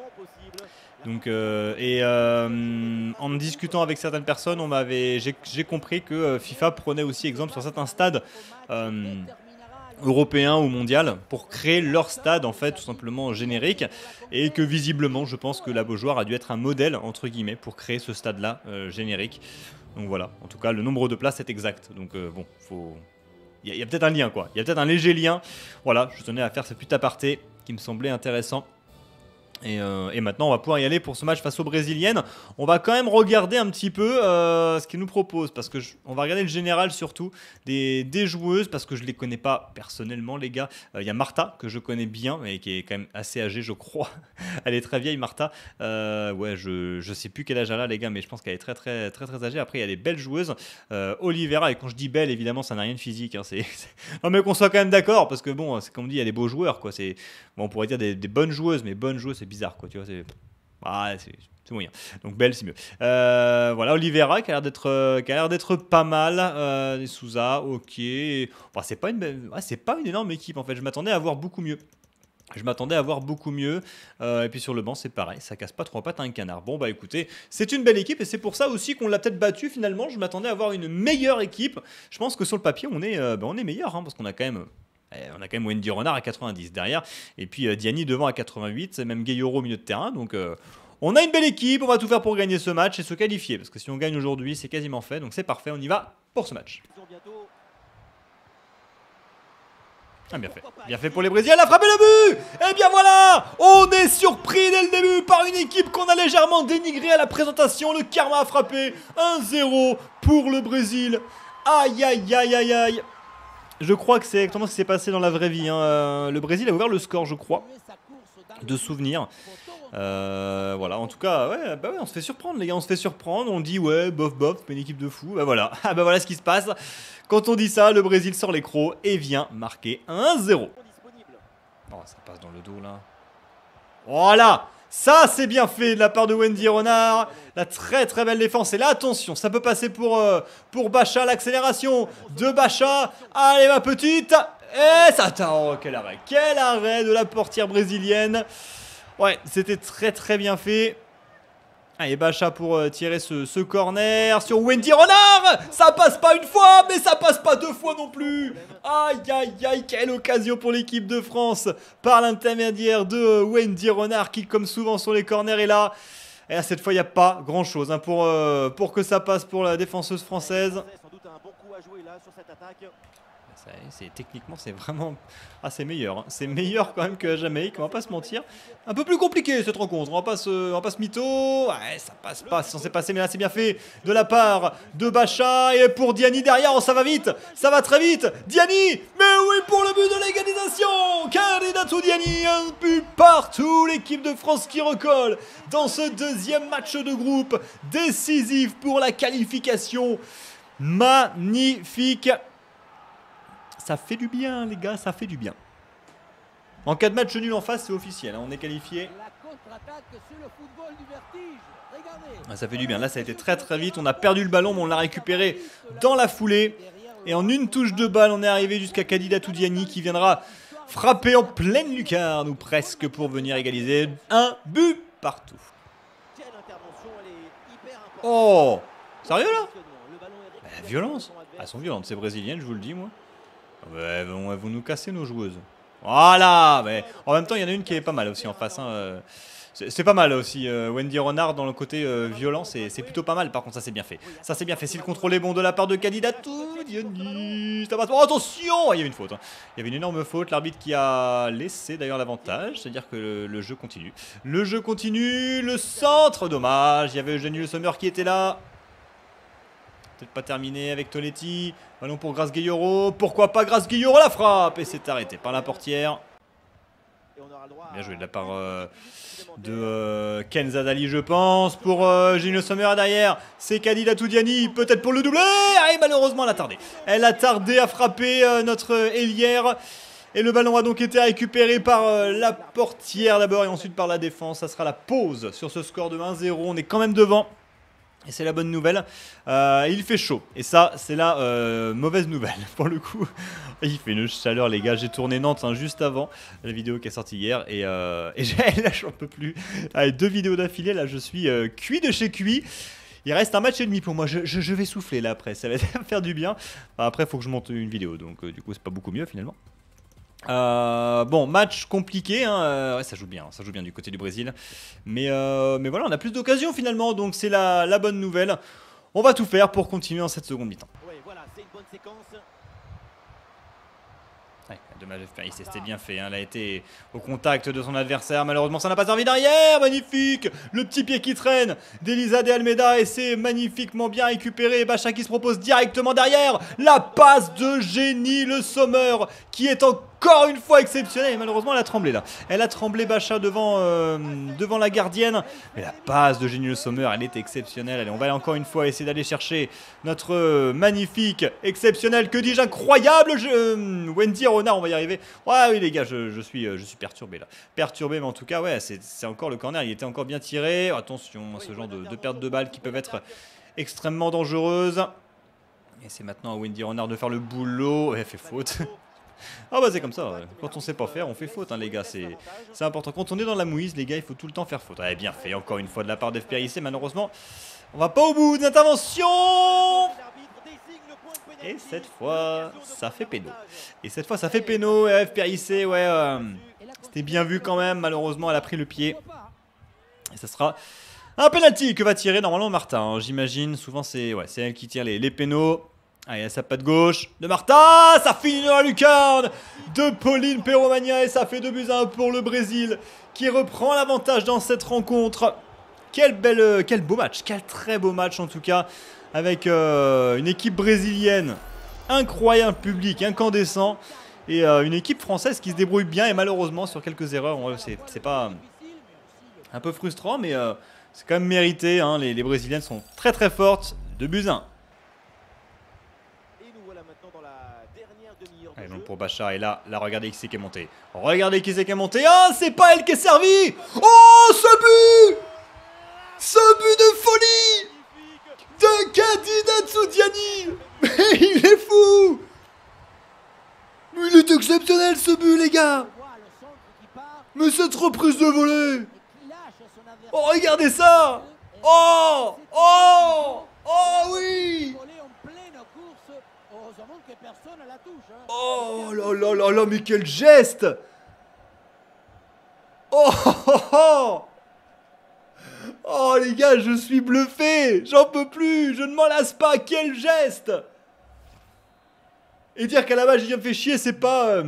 Donc, euh, et euh, en discutant avec certaines personnes, on m'avait, j'ai compris que euh, FIFA prenait aussi exemple sur certains stades européens ou mondiaux pour créer leur stade en fait tout simplement générique et que visiblement, je pense que la Beaujoire a dû être un modèle entre guillemets pour créer ce stade-là générique. Donc voilà, en tout cas, le nombre de places est exact. Donc bon, Il y a, peut-être un lien, quoi. Il y a peut-être un léger lien. Voilà, je tenais à faire ce petit aparté qui me semblait intéressant. Euh, et, maintenant, on va pouvoir y aller pour ce match face aux Brésiliennes. On va quand même regarder un petit peu euh, ce qu'ils nous proposent, parce que on va regarder le général surtout des, joueuses, parce que je ne les connais pas personnellement, les gars. Euh, il y a Martha, que je connais bien, mais qui est quand même assez âgée, je crois. elle est très vieille, Martha. ouais, je ne sais plus quel âge elle a, les gars, mais je pense qu'elle est très, très, très, très âgée. Après, il y a des belles joueuses. Olivera, et quand je dis belle, évidemment, ça n'a rien de physique. Hein. c'est, Non, mais qu'on soit quand même d'accord, parce que bon, c'est comme on dit, il y a des beaux joueurs, quoi. C'est... Bon, on pourrait dire des, des bonnes joueuses, mais bonnes joueuses, c'est bizarre, quoi. Tu vois, c'est. Ah, c'est moyen. Donc belle c'est mieux. Euh, voilà, Oliveira qui a l'air d'être euh, qui a l'air d'être pas mal. Euh, Souza, ok. c'est pas une ouais, c'est pas une énorme équipe en fait. Je m'attendais à voir beaucoup mieux. Je m'attendais à voir beaucoup mieux. Euh, et puis sur le banc, c'est pareil, ça casse pas trois pattes à un canard. Bon, bah écoutez, c'est une belle équipe et c'est pour ça aussi qu'on l'a peut-être battu finalement. Je m'attendais à voir une meilleure équipe. Je pense que sur le papier, on est, bah, on est meilleur hein, parce qu'on a quand même euh, on a quand même Wendy Renard à 90 derrière, et puis euh, Diani devant à 88, même Gayoro au milieu de terrain, donc... Euh, on a une belle équipe, on va tout faire pour gagner ce match et se qualifier, parce que si on gagne aujourd'hui, c'est quasiment fait, donc c'est parfait, on y va pour ce match. Ah, bien fait. Bien fait pour les Brésiliens, elle a frappé le but Et eh bien voilà On est surpris dès le début par une équipe qu'on a légèrement dénigrée à la présentation, le karma a frappé 1-0 pour le Brésil. Aïe aïe aïe aïe aïe je crois que c'est exactement ce qui s'est passé dans la vraie vie. Hein. Euh, le Brésil a ouvert le score, je crois, de souvenirs. Euh, voilà, en tout cas, bah on se fait surprendre, les gars, on se fait surprendre. On dit, ouais, bof, bof, une équipe de fou. Bah voilà, ah bah voilà ce qui se passe. Quand on dit ça, le Brésil sort les crocs et vient marquer 1-0. Oh, ça passe dans le dos là. Voilà! Ça, c'est bien fait de la part de Wendy Renard. La très très belle défense. Et là, attention, ça peut passer pour, euh, pour Bacha. L'accélération de Bacha. Allez, ma petite. Et ça oh, quel arrêt. Quel arrêt de la portière brésilienne. Ouais, c'était très très bien fait. Ah, et Bacha pour euh, tirer ce, corner sur Wendy Renard Ça passe pas une fois, mais ça passe pas deux fois non plus Aïe, aïe, aïe, quelle occasion pour l'équipe de France Par l'intermédiaire de euh, Wendy Renard qui, comme souvent sur les corners, est là. Et là, cette fois, il n'y a pas grand-chose hein, pour, euh, pour que ça passe pour la défenseuse française c'est techniquement c'est vraiment ah c'est meilleur hein. c'est meilleur quand même que jamais Jamaïque on va pas se mentir un peu plus compliqué cette rencontre on va pas se on mytho ouais, ça passe pas c'est censé passer mais là c'est bien fait de la part de Bacha et pour Diani derrière oh, ça va vite ça va très vite Diani mais oui pour le but de l'égalisation Candidato Diani un but partout l'équipe de France qui recolle dans ce deuxième match de groupe décisif pour la qualification magnifique ça fait du bien, les gars, ça fait du bien. En cas de match nul en face, c'est officiel, hein, on est qualifié. Ah, ça fait du bien. Là, ça a été très très vite. On a perdu le ballon, mais on l'a récupéré dans la foulée. Et en une touche de balle, on est arrivé jusqu'à Kadida Toudiani qui viendra frapper en pleine lucarne ou presque pour venir égaliser un but partout. Oh Sérieux là La bah, violence Elles sont violentes, c'est brésilienne je vous le dis moi. Ah Elles ben, vont, nous casser nos joueuses. Voilà mais En même temps, il y en a une qui est pas mal aussi en face. Hein, euh, c'est pas mal aussi. Euh, Wendy Renard dans le côté euh, violent, c'est plutôt pas mal. Par contre, ça c'est bien fait. Ça c'est bien fait. Si le contrôle est bon de la part de Kadidatou tout oh, attention Il y avait une faute. Hein. Il y avait une énorme faute. L'arbitre qui a laissé d'ailleurs l'avantage. C'est-à-dire que le, jeu continue. Le jeu continue. Le centre, dommage. Il y avait Jenny Le Sommer qui était là. Peut-être pas terminé avec Toletti. Ballon pour Grasse Guilloro. Pourquoi pas Grasse Guilloro la frappe Et c'est arrêté par la portière. Bien joué de la part euh, de euh, Ken je pense. Pour euh, Gilles Sommer derrière, c'est Kadi Toudiani, peut-être pour le doublé. Ah, et malheureusement, elle a tardé. Elle a tardé à frapper euh, notre Hélière, Et le ballon a donc été récupéré par la portière d'abord et ensuite par la défense. Ça sera la pause sur ce score de 1-0. On est quand même devant. Et c'est la bonne nouvelle. Euh, il fait chaud. Et ça, c'est la euh, mauvaise nouvelle pour le coup. il fait une chaleur, les gars. J'ai tourné Nantes hein, juste avant la vidéo qui est sortie hier. Et, euh, et là, j'en peux plus. Avec deux vidéos d'affilée, là, je suis euh, cuit de chez cuit. Il reste un match et demi pour moi. Je, vais souffler là après. Ça va faire du bien. après, il faut que je monte une vidéo. Donc, du coup, c'est pas beaucoup mieux finalement. Euh, bon, match compliqué, hein, euh, ça joue bien, ça joue bien du côté du Brésil. Mais, euh, mais voilà, on a plus d'occasions finalement, donc c'est la, bonne nouvelle. On va tout faire pour continuer en cette seconde mi-temps. Ouais, voilà, c'est une bonne séquence. c'était bien fait. Hein. Elle a été au contact de son adversaire. Malheureusement, ça n'a pas servi Derrière Magnifique Le petit pied qui traîne d'Elisa de Almeida. Et c'est magnifiquement bien récupéré. Bacha qui se propose directement derrière. La passe de génie. Le Sommer qui est en encore une fois exceptionnel. Et malheureusement, elle a tremblé là. Elle a tremblé Bacha devant, euh, devant la gardienne. Mais la passe de Génieux Sommer, elle est exceptionnelle. Allez, on va encore une fois essayer d'aller chercher notre euh, magnifique, exceptionnel, que dis-je, incroyable euh, Wendy Renard. On va y arriver. Ouais, ah oui, les gars, je, je, suis, je suis perturbé là. Perturbé, mais en tout cas, ouais, c'est encore le corner. Il était encore bien tiré. Attention à ce genre de, de perte de balles qui peuvent être extrêmement dangereuses. Et c'est maintenant à Wendy Renard de faire le boulot. Elle fait faute ah bah c'est comme ça, quand on sait pas faire, on fait faute, hein, les gars, c'est important. Quand on est dans la mouise, les gars, il faut tout le temps faire faute. eh bien fait, encore une fois, de la part d'FPIC, malheureusement, on va pas au bout de l'intervention et cette fois, ça fait péno. Et cette fois, ça fait péno. Et euh, FPIC, ouais, euh, c'était bien vu quand même. Malheureusement, elle a pris le pied. Et ça sera un penalty que va tirer normalement Martin. Hein, j'imagine, souvent, c'est ouais, elle qui tire les, les pénaux. Allez, pas de gauche de Marta, ça finit dans la lucarne de Pauline Perromania et ça fait 2 buts 1 pour le Brésil qui reprend l'avantage dans cette rencontre. Quel, bel, euh, quel beau match, quel très beau match en tout cas avec euh, une équipe brésilienne, incroyable public, incandescent et euh, une équipe française qui se débrouille bien et malheureusement sur quelques erreurs, c'est pas un peu frustrant mais c'est quand même mérité, hein. les, Brésiliennes sont très très fortes, 2 buts 1. Et donc pour Bachar, et là, là, regardez qui c'est qui est monté. Regardez qui c'est qui est monté. Ah, c'est pas elle qui est servie Oh, ce but Ce but de folie De Kadi Diani Mais il est fou Il est exceptionnel ce but, les gars Mais cette reprise de volée Oh, regardez ça Oh Oh Oh oui Oh la Oh là là là mais quel geste oh, oh, les gars, je suis bluffé J'en peux plus Je ne m'en lasse pas Quel geste Et dire qu'à la base, j'ai me fait chier, c'est pas...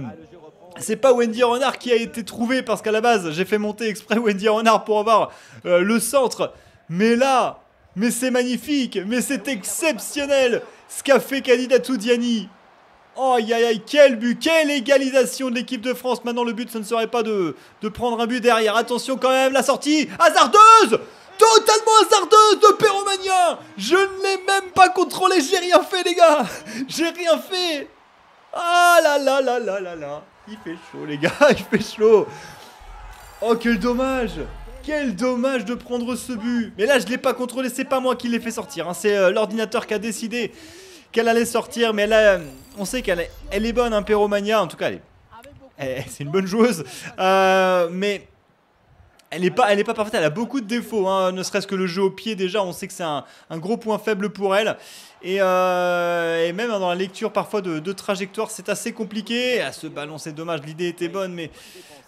c'est pas Wendy Renard qui a été trouvé parce qu'à la base j'ai fait monter exprès Wendy Renard pour avoir le centre. Mais là, mais c'est magnifique, mais c'est exceptionnel. Ce qu'a fait Kadidatou Diani. Oh, aïe, aïe, quel but, quelle égalisation de l'équipe de France. Maintenant, le but, ça ne serait pas de, de prendre un but derrière. Attention quand même, la sortie hasardeuse Totalement hasardeuse de Péromania Je ne l'ai même pas contrôlé, j'ai rien fait, les gars J'ai rien fait Ah là là là là là là Il fait chaud, les gars, il fait chaud Oh, quel dommage quel dommage de prendre ce but Mais là, je l'ai pas contrôlé, c'est pas moi qui l'ai fait sortir. Hein. C'est euh, l'ordinateur qui a décidé qu'elle allait sortir. Mais là, euh, on sait qu'elle est, bonne, hein, En tout cas, elle est, c'est une bonne joueuse. Euh, mais... Elle n'est pas, est pas parfaite, elle a beaucoup de défauts, hein. ne serait-ce que le jeu au pied déjà, on sait que c'est un gros point faible pour elle. Euh, et, même dans la lecture parfois de, de trajectoire, c'est assez compliqué. À ah, ballon, c'est dommage, l'idée était bonne, mais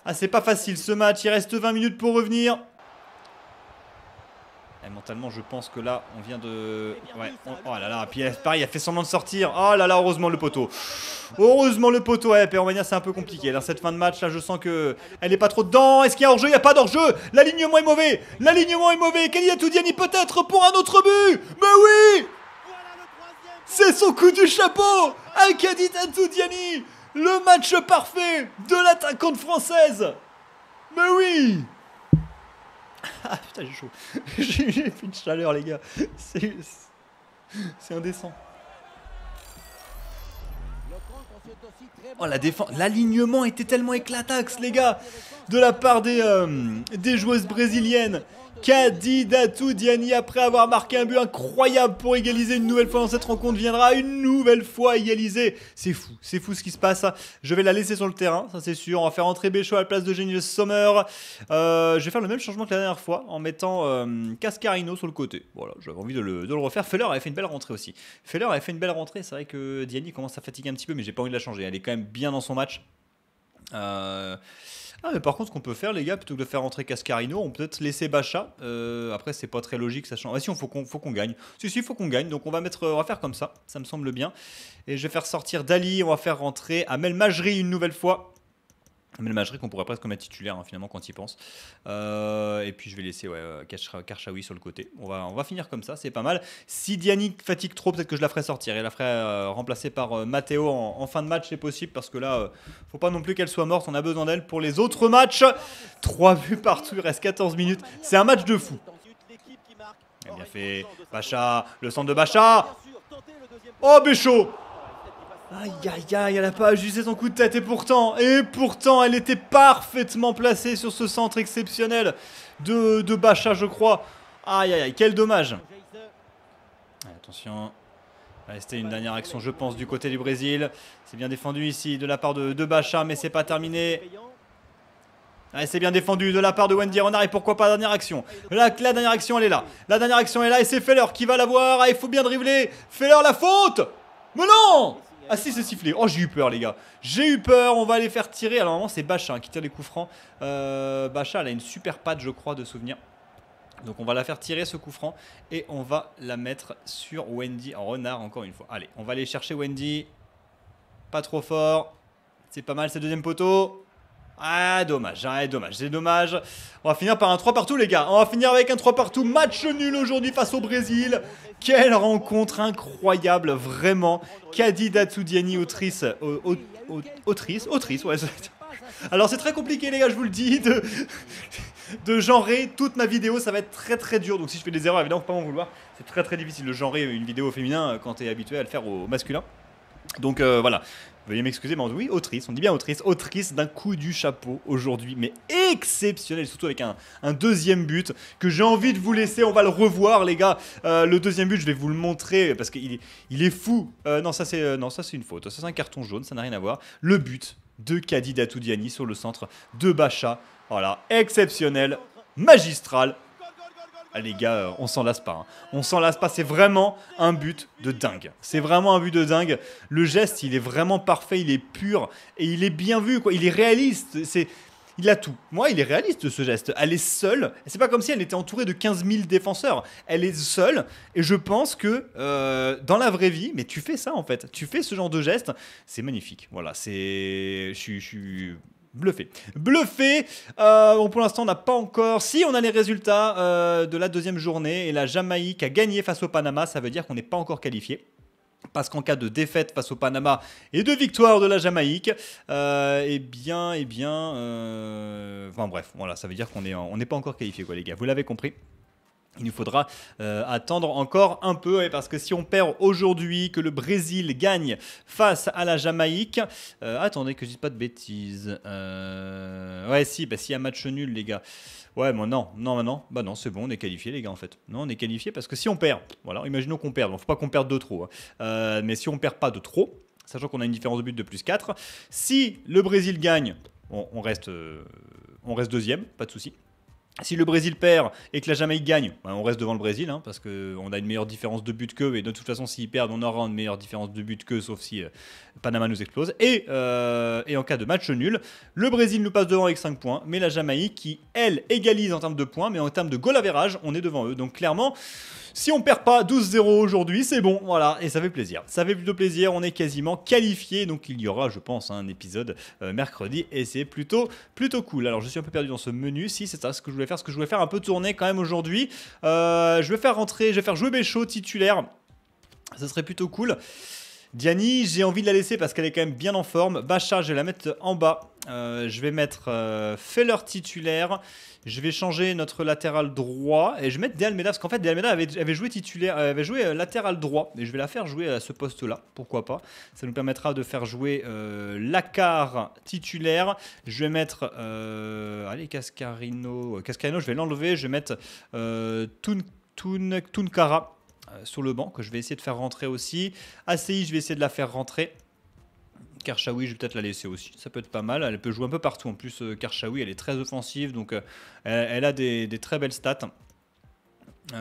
ah, c'est pas facile ce match. Il reste 20 minutes pour revenir. Eh, mentalement, je pense que là, on vient de. Ouais. Oh là là, puis euh, pareil, il a fait semblant de sortir. Oh là là, heureusement le poteau. Heureusement le poteau. Ouais, eh, Péromania, c'est un peu compliqué. Dans cette fin de match, là, je sens que elle est pas trop dedans. Est-ce qu'il y a hors-jeu Il n'y a pas d'hors-jeu. L'alignement est mauvais. L'alignement est mauvais. Atoudiani peut-être pour un autre but. Mais oui c'est son coup du chapeau Akadit Diani Le match parfait de l'attaquante française Mais oui Ah putain, j'ai chaud. j'ai fait de chaleur, les gars. C'est, indécent. Oh la défense, l'alignement était tellement éclatax les gars de la part des, euh, des joueuses brésiliennes. Kadidatou Diani, après avoir marqué un but incroyable pour égaliser une nouvelle fois dans cette rencontre, viendra une nouvelle fois égaliser. C'est fou, c'est fou ce qui se passe. Je vais la laisser sur le terrain, ça c'est sûr. On va faire entrer béchot à la place de Genius Sommer. Euh, je vais faire le même changement que la dernière fois en mettant euh, Cascarino sur le côté. Voilà, j'avais envie de le, de le, refaire. Feller avait fait une belle rentrée aussi. Feller avait fait une belle rentrée. C'est vrai que Diani commence à fatiguer un petit peu, mais j'ai pas envie de la changer. Elle est quand même bien dans son match. Euh. Ah, mais par contre, ce qu'on peut faire, les gars, plutôt que de faire rentrer Cascarino, on peut peut-être laisser Bacha. Euh, après, c'est pas très logique, sachant. Ah, si, on faut qu'on gagne. Si, si, faut qu'on gagne. Donc, on va, mettre, euh, on va faire comme ça. Ça me semble bien. Et je vais faire sortir Dali. On va faire rentrer Amel Majri une nouvelle fois. Mais le qu'on pourrait presque mettre titulaire hein, finalement quand il pense. Euh, et puis je vais laisser ouais, euh, Karchaoui sur le côté. On va, on va finir comme ça, c'est pas mal. Si Diani fatigue trop, peut-être que je la ferai sortir et la ferai euh, remplacer par Matteo en, fin de match, c'est possible parce que là, faut pas non plus qu'elle soit morte. On a besoin d'elle pour les autres matchs. 3 buts partout, il reste 14 minutes. C'est un match de fou. Eh bien fait, Bacha, le centre de Bacha. Oh Béchot Aïe aïe aïe, elle a pas ajusté son coup de tête et pourtant, et pourtant, elle était parfaitement placée sur ce centre exceptionnel de, de Bacha, je crois. Aïe aïe aïe, quel dommage. attention, C'était une dernière action, je pense, du côté du Brésil. C'est bien défendu ici de la part de, Bacha, mais c'est pas terminé. c'est bien défendu de la part de Wendy Renard et pourquoi pas la dernière action. La, la dernière action, elle est là. La dernière action est là et c'est Feller qui va l'avoir. Ah, il faut bien dribbler. Feller, la faute Mais non ah si, c'est sifflé. Oh, j'ai eu peur, les gars. J'ai eu peur. On va aller faire tirer. Alors, normalement, c'est Bacha hein, qui tire les coups francs. Euh, Bacha, elle a une super patte, je crois, de souvenir. Donc on va la faire tirer ce coup franc et on va la mettre sur Wendy en renard encore une fois. Allez, on va aller chercher Wendy. Pas trop fort. C'est pas mal ce deuxième poteau. Ah, dommage, ah, dommage, c'est dommage. On va finir par un 3 partout, les gars. On va finir avec un 3 partout. Match nul aujourd'hui face au Brésil. Quelle rencontre incroyable, vraiment. Kadida Diani, autrice. autrice Autrice, ouais. Alors, c'est très compliqué, les gars, je vous le dis. De... de genrer toute ma vidéo, ça va être très très dur. Donc si je fais des erreurs, évidemment, faut pas m'en vouloir. C'est très très difficile de genrer une vidéo féminin euh, quand tu es habitué à le faire au masculin. Donc euh, voilà, Veuillez m'excuser, mais oui, autrice. On dit bien autrice. Autrice d'un coup du chapeau aujourd'hui, mais exceptionnel, surtout avec un, deuxième but que j'ai envie de vous laisser. On va le revoir, les gars. Euh, le deuxième but, je vais vous le montrer parce qu'il est, il est fou. Euh, euh, non, ça c'est une faute. Ça c'est un carton jaune, ça n'a rien à voir. Le but de Kadi Datoudiani sur le centre de Bacha. Voilà, exceptionnel, magistral. Ah, les gars, euh, on s'en lasse pas. Hein. On s'en lasse pas, c'est vraiment un but de dingue. C'est vraiment un but de dingue. Le geste, il est vraiment parfait, il est pur et il est bien vu, quoi. Il est réaliste. C'est, il a tout. Moi, il est réaliste ce geste. Elle est seule. C'est pas comme si elle était entourée de 15 000 défenseurs. Elle est seule. Et je pense que euh, dans la vraie vie, mais tu fais ça en fait. Tu fais ce genre de geste. C'est magnifique. Voilà, c'est. Je suis Bluffé. Bluffé. Euh, pour l'instant, on n'a pas encore. Si on a les résultats euh, de la deuxième journée et la Jamaïque a gagné face au Panama, ça veut dire qu'on n'est pas encore qualifié. Parce qu'en cas de défaite face au Panama et de victoire de la Jamaïque, euh, eh bien, eh bien, euh, enfin bref, voilà, ça veut dire qu'on n'est on n'est pas encore qualifié, quoi, les gars. Vous l'avez compris. Il nous faudra euh, attendre encore un peu, parce que si on perd aujourd'hui, que le Brésil gagne face à la Jamaïque. Euh, attendez que je dise pas de bêtises. Euh, ouais, si, bah, s'il y a match nul, les gars. Ouais, mais non, non, non, bah non, c'est bon, on est qualifié, les gars, en fait. Non, on est qualifié parce que si on perd, voilà, imaginons qu'on perde, ne faut pas qu'on perde de trop, hein. mais si on perd pas de trop, sachant qu'on a une différence de but de plus 4, si le Brésil gagne, on reste, on reste deuxième, pas de souci. Si le Brésil perd et que la Jamaïque gagne, bah, on reste devant le Brésil, hein, parce qu'on a une meilleure différence de but qu'eux, et de toute façon, s'ils perdent, on aura une meilleure différence de but qu'eux, sauf si euh, Panama nous explose. Euh, et, en cas de match nul, le Brésil nous passe devant avec 5 points, mais la Jamaïque, qui, elle, égalise en termes de points, mais en termes de goal average, on est devant eux. Donc clairement, si on perd pas 12-0 aujourd'hui, c'est bon, voilà, et ça fait plaisir. Ça fait plutôt plaisir, on est quasiment qualifié, donc il y aura, je pense, un épisode euh, mercredi, et c'est plutôt, plutôt cool. Alors je suis un peu perdu dans ce menu, si c'est ça ce que je voulais faire, ce que je voulais faire un peu tourner quand même aujourd'hui. Euh, je vais faire rentrer, je vais faire jouer mes shows titulaires, ça serait plutôt cool. Diani, j'ai envie de la laisser parce qu'elle est quand même bien en forme. Bacha, je vais la mettre en bas. Euh, je vais mettre euh, Feller titulaire. Je vais changer notre latéral droit. Et je vais mettre De parce qu'en fait, De avait, joué titulaire, euh, avait joué latéral droit. Et je vais la faire jouer à ce poste-là. Pourquoi pas Ça nous permettra de faire jouer euh, Lacar titulaire. Je vais mettre. allez, Cascarino. Cascarino, je vais l'enlever. Je vais mettre Tun, Tun, Tunkara euh, sur le banc, que je vais essayer de faire rentrer aussi. ACI, je vais essayer de la faire rentrer. Karchaoui, je vais peut-être la laisser aussi. Ça peut être pas mal. Elle peut jouer un peu partout. En plus, euh, Karchaoui, elle est très offensive. Donc, euh, elle, a des, très belles stats.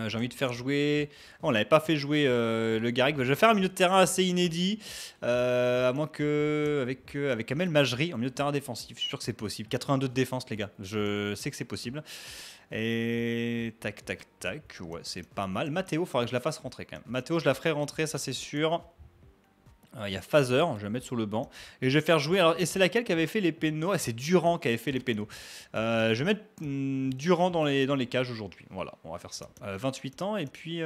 J'ai envie de faire jouer. On l'avait pas fait jouer le Garrick. Je vais faire un milieu de terrain assez inédit. à moins que. Avec, avec Amel Majri en milieu de terrain défensif. Je suis sûr que c'est possible. 82 de défense, les gars. Je sais que c'est possible. Et tac, tac, tac. Ouais, c'est pas mal. Mathéo, faudra que je la fasse rentrer quand même. Mathéo, je la ferai rentrer, ça c'est sûr. Euh, il y a Phaser, je vais le mettre sur le banc. Et je vais faire jouer. Alors, et c'est laquelle qui avait fait les pénaux ah, C'est Durand qui avait fait les pénaux. Euh, je vais mettre hmm, Durand dans les, dans les cages aujourd'hui. Voilà, on va faire ça. 28 euh, ans. Et puis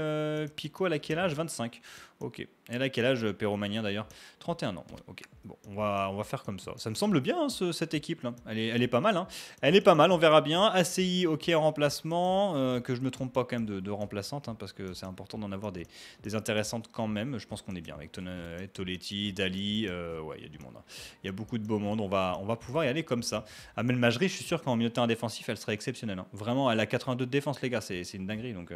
Pico, à quel âge 25. Ok. Elle a quel âge, euh, Péromanien d'ailleurs 31 ans. ok. Bon, on va, on va faire comme ça. Ça me semble bien, hein, cette équipe là. Elle est, elle est pas mal. Hein. Elle est pas mal, on verra bien. ACI, ok, remplacement. Euh, que je me trompe pas quand même de, remplaçante, hein, parce que c'est important d'en avoir des, intéressantes quand même. Je pense qu'on est bien avec Toletti, Dali. Euh, ouais, il y a du monde. Hein. Il y a beaucoup de beaux monde. On va, on va pouvoir y aller comme ça. Amel Majri, je suis sûr qu'en milieu de terrain défensif, elle serait exceptionnelle. Vraiment, elle a 82 de défense, les gars. C'est une dinguerie. Donc,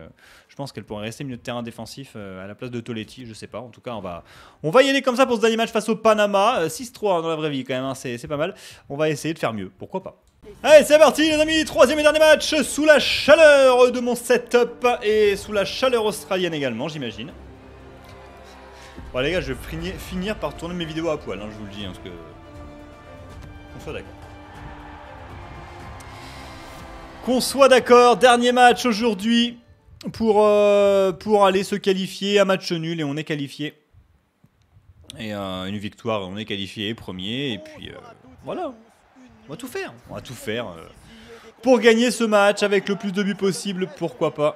je pense qu'elle pourrait rester milieu de terrain défensif à la place de Toletti. Je sais pas. En tout cas, on va, on va y aller comme ça pour ce dernier match face au Panama. 6-3 euh, hein, dans la vraie vie, quand même, hein, c'est pas mal. On va essayer de faire mieux, pourquoi pas. Allez, c'est parti les amis, troisième et dernier match sous la chaleur de mon setup et sous la chaleur australienne également, j'imagine. Bon les gars, je vais finir par tourner mes vidéos à poil, hein, je vous le dis, parce que... Qu'on soit d'accord. Qu'on soit d'accord, dernier match aujourd'hui pour, euh, pour aller se qualifier à match nul et on est qualifié. Et euh, une victoire, on est qualifié premier. Et puis euh, voilà, on va tout faire. On va tout faire pour gagner ce match avec le plus de buts possible, pourquoi pas.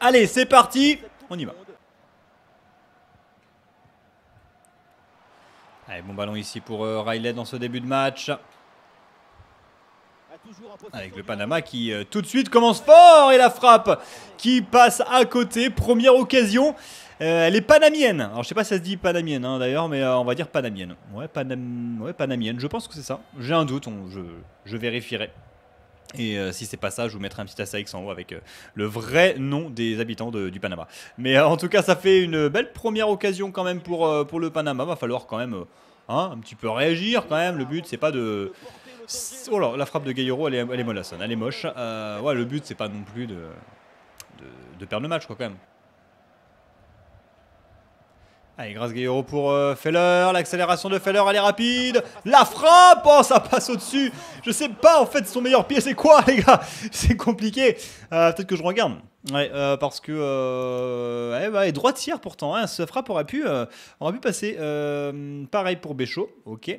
Allez, c'est parti, on y va. bon ballon ici pour euh, Riley dans ce début de match. Avec le Panama qui euh, tout de suite commence fort et la frappe qui passe à côté. Première occasion. Euh, elle est panamienne. Alors je sais pas si ça se dit panamienne hein, d'ailleurs, mais on va dire panamienne. Ouais, panam... panamienne, je pense que c'est ça. J'ai un doute, je... je vérifierai. Et euh, si c'est pas ça, je vous mettrai un petit astérix en haut avec euh, le vrai nom des habitants du Panama. Mais euh, en tout cas, ça fait une belle première occasion quand même pour, pour le Panama. Va falloir quand même hein, un petit peu réagir quand même. Le but, c'est pas de. Oh là, la frappe de Gaillero, elle est, elle est hein, elle est moche. ouais, le but, c'est pas non plus de, de, de perdre le match, quoi, quand même. Allez, grâce Gaillero pour euh, Feller. L'accélération de Feller, elle est rapide. La frappe Oh, ça passe au-dessus. Je sais pas, en fait, son meilleur pied, c'est quoi, les gars C'est compliqué. Euh, peut-être que je regarde. Ouais, euh, parce que. Euh, eh bah, ben, et droitière pourtant. Hein, ce frappe aurait pu, aurait pu passer. pareil pour Béchaud. Ok.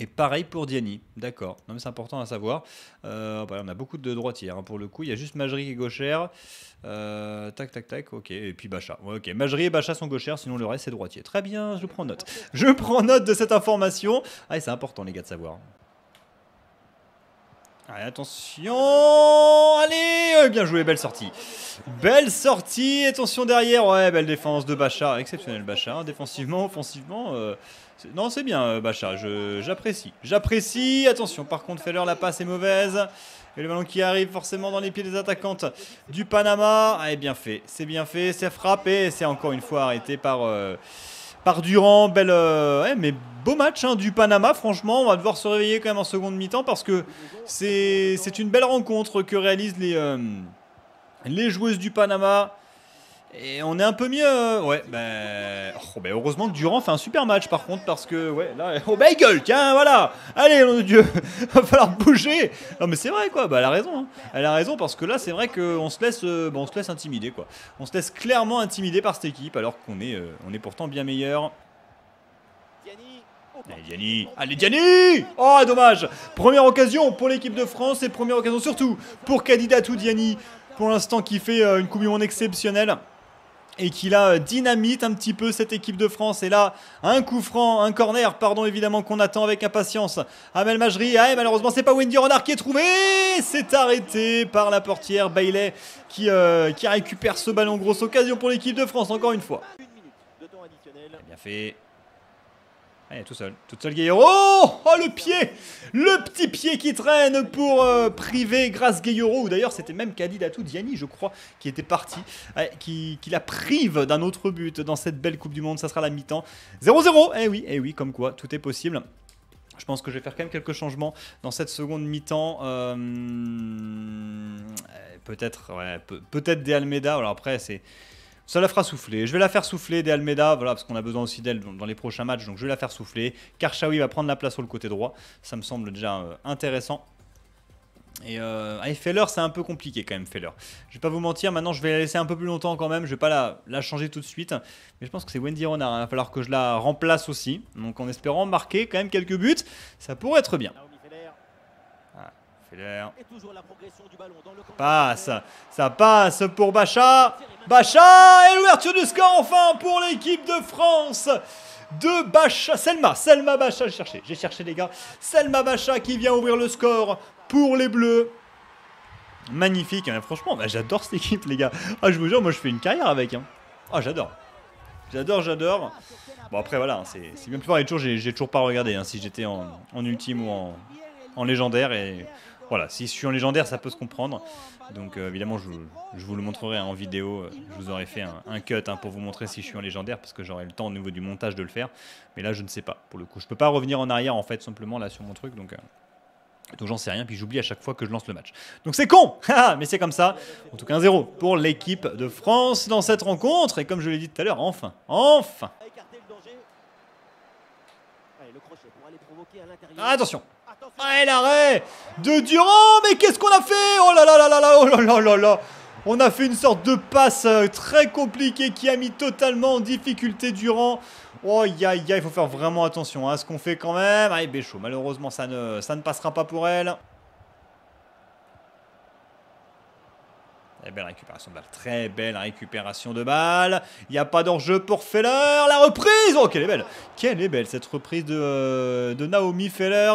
Et pareil pour Diani, d'accord. Non mais c'est important à savoir. Euh, bah, on a beaucoup de droitiers hein, pour le coup. Il y a juste Majri qui est gauchère. Euh, tac, tac, tac. Ok. Et puis Bacha. ok. Majri et Bacha sont gauchères, sinon le reste c'est droitier. Très bien. Je prends note. Je prends note de cette information. Ah, c'est important les gars de savoir. Allez, attention Allez euh, Bien joué, belle sortie. Belle sortie. Attention derrière. Ouais, belle défense de Bacha. Exceptionnel Bacha. Hein, défensivement, offensivement. Euh... Non, c'est bien, euh, Bacha. J'apprécie. J'apprécie. Attention, par contre, Feller, la passe est mauvaise. Et le ballon qui arrive forcément dans les pieds des attaquantes du Panama. Ah, bien fait. C'est bien fait. C'est frappé. C'est encore une fois arrêté par, euh, par Durand. Belle, euh, mais beau match hein, du Panama. Franchement, on va devoir se réveiller quand même en seconde mi-temps parce que c'est une belle rencontre que réalisent les, les joueuses du Panama. Et on est un peu mieux. Euh, ouais, ben, oh, ben. heureusement que Durand fait un super match par contre, parce que, ouais, là. Oh, bah, gueule, tiens, voilà Allez, nom de Dieu Va falloir bouger Non, mais c'est vrai, quoi, bah, elle a raison. Hein. Elle a raison, parce que là, c'est vrai qu'on se laisse. Euh, on se laisse intimider, quoi. On se laisse clairement intimider par cette équipe, alors qu'on est, euh, est pourtant bien meilleur. Allez Diani Allez Diani Oh dommage Première occasion pour l'équipe de France et première occasion surtout pour Kadidatou Diani pour l'instant qui fait une Coupe du Monde exceptionnelle et qui a euh, dynamite un petit peu cette équipe de France. Et là, un coup franc, un corner, pardon, évidemment, qu'on attend avec impatience. Amel Majri, ah, malheureusement, c'est pas Wendy Renard qui est trouvé. C'est arrêté par la portière Bailey qui, euh, qui récupère ce ballon. Grosse occasion pour l'équipe de France, encore une fois. Bien fait. Allez, tout seul. Tout seul, Gayero! Oh, oh, le pied Le petit pied qui traîne pour euh, priver grâce Gayero. Ou d'ailleurs, c'était même Kadidatou Diani, je crois, qui était parti, qui, la prive d'un autre but dans cette belle Coupe du Monde. Ça sera la mi-temps. 0-0 Eh oui, eh oui, comme quoi, tout est possible. Je pense que je vais faire quand même quelques changements dans cette seconde mi-temps. Euh, peut-être peut-être des Almeida. Alors après, c'est ça la fera souffler. Je vais la faire souffler des Almeida, voilà, parce qu'on a besoin aussi d'elle dans les prochains matchs, donc je vais la faire souffler. Karchaoui va prendre la place sur le côté droit, ça me semble déjà euh, intéressant. Et euh, Feller, c'est un peu compliqué quand même, Feller. Je vais pas vous mentir, maintenant je vais la laisser un peu plus longtemps quand même, je vais pas la, la changer tout de suite. Mais je pense que c'est Wendy Renard, hein. il va falloir que je la remplace aussi. Donc en espérant marquer quand même quelques buts, ça pourrait être bien. Feller. Passe, ça passe pour Bacha. Bacha et l'ouverture du score enfin pour l'équipe de France de Bacha. Selma, Selma Bacha, j'ai cherché, j'ai cherché les gars. Selma Bacha qui vient ouvrir le score pour les Bleus. Magnifique, hein. franchement, bah, j'adore cette équipe les gars. Ah, je vous jure, moi je fais une carrière avec. Hein. Ah, j'adore. J'adore, j'adore. Bon après voilà, hein, c'est bien plus fort. j'ai toujours pas regardé si j'étais en, ultime ou en, en légendaire. Et voilà, si je suis en légendaire, ça peut se comprendre. Donc euh, évidemment, je, vous le montrerai hein, en vidéo. Euh, je vous aurais fait un, cut hein, pour vous montrer si je suis en légendaire, parce que j'aurai le temps au niveau du montage de le faire. Mais là, je ne sais pas. Pour le coup, je peux pas revenir en arrière, en fait, simplement là sur mon truc. Donc... Euh, donc j'en sais rien, puis j'oublie à chaque fois que je lance le match. Donc c'est con ah, Mais c'est comme ça. En tout cas 0 pour l'équipe de France dans cette rencontre. Et comme je l'ai dit tout à l'heure, enfin, enfin Attention ah, l'arrêt de Durand Mais qu'est-ce qu'on a fait Oh là là là là là oh là là là là On a fait une sorte de passe euh, très compliquée qui a mis totalement en difficulté Durand. Oh, ya ya, il faut faire vraiment attention hein, à ce qu'on fait quand même. Allez, ah, Bécho, malheureusement, ça ne, ça ne passera pas pour elle. Très belle récupération de balle. Très belle récupération de balle. Il n'y a pas d'enjeu pour Feller. La reprise Oh, quelle est belle Quelle est belle cette reprise de, euh, Naomi Feller.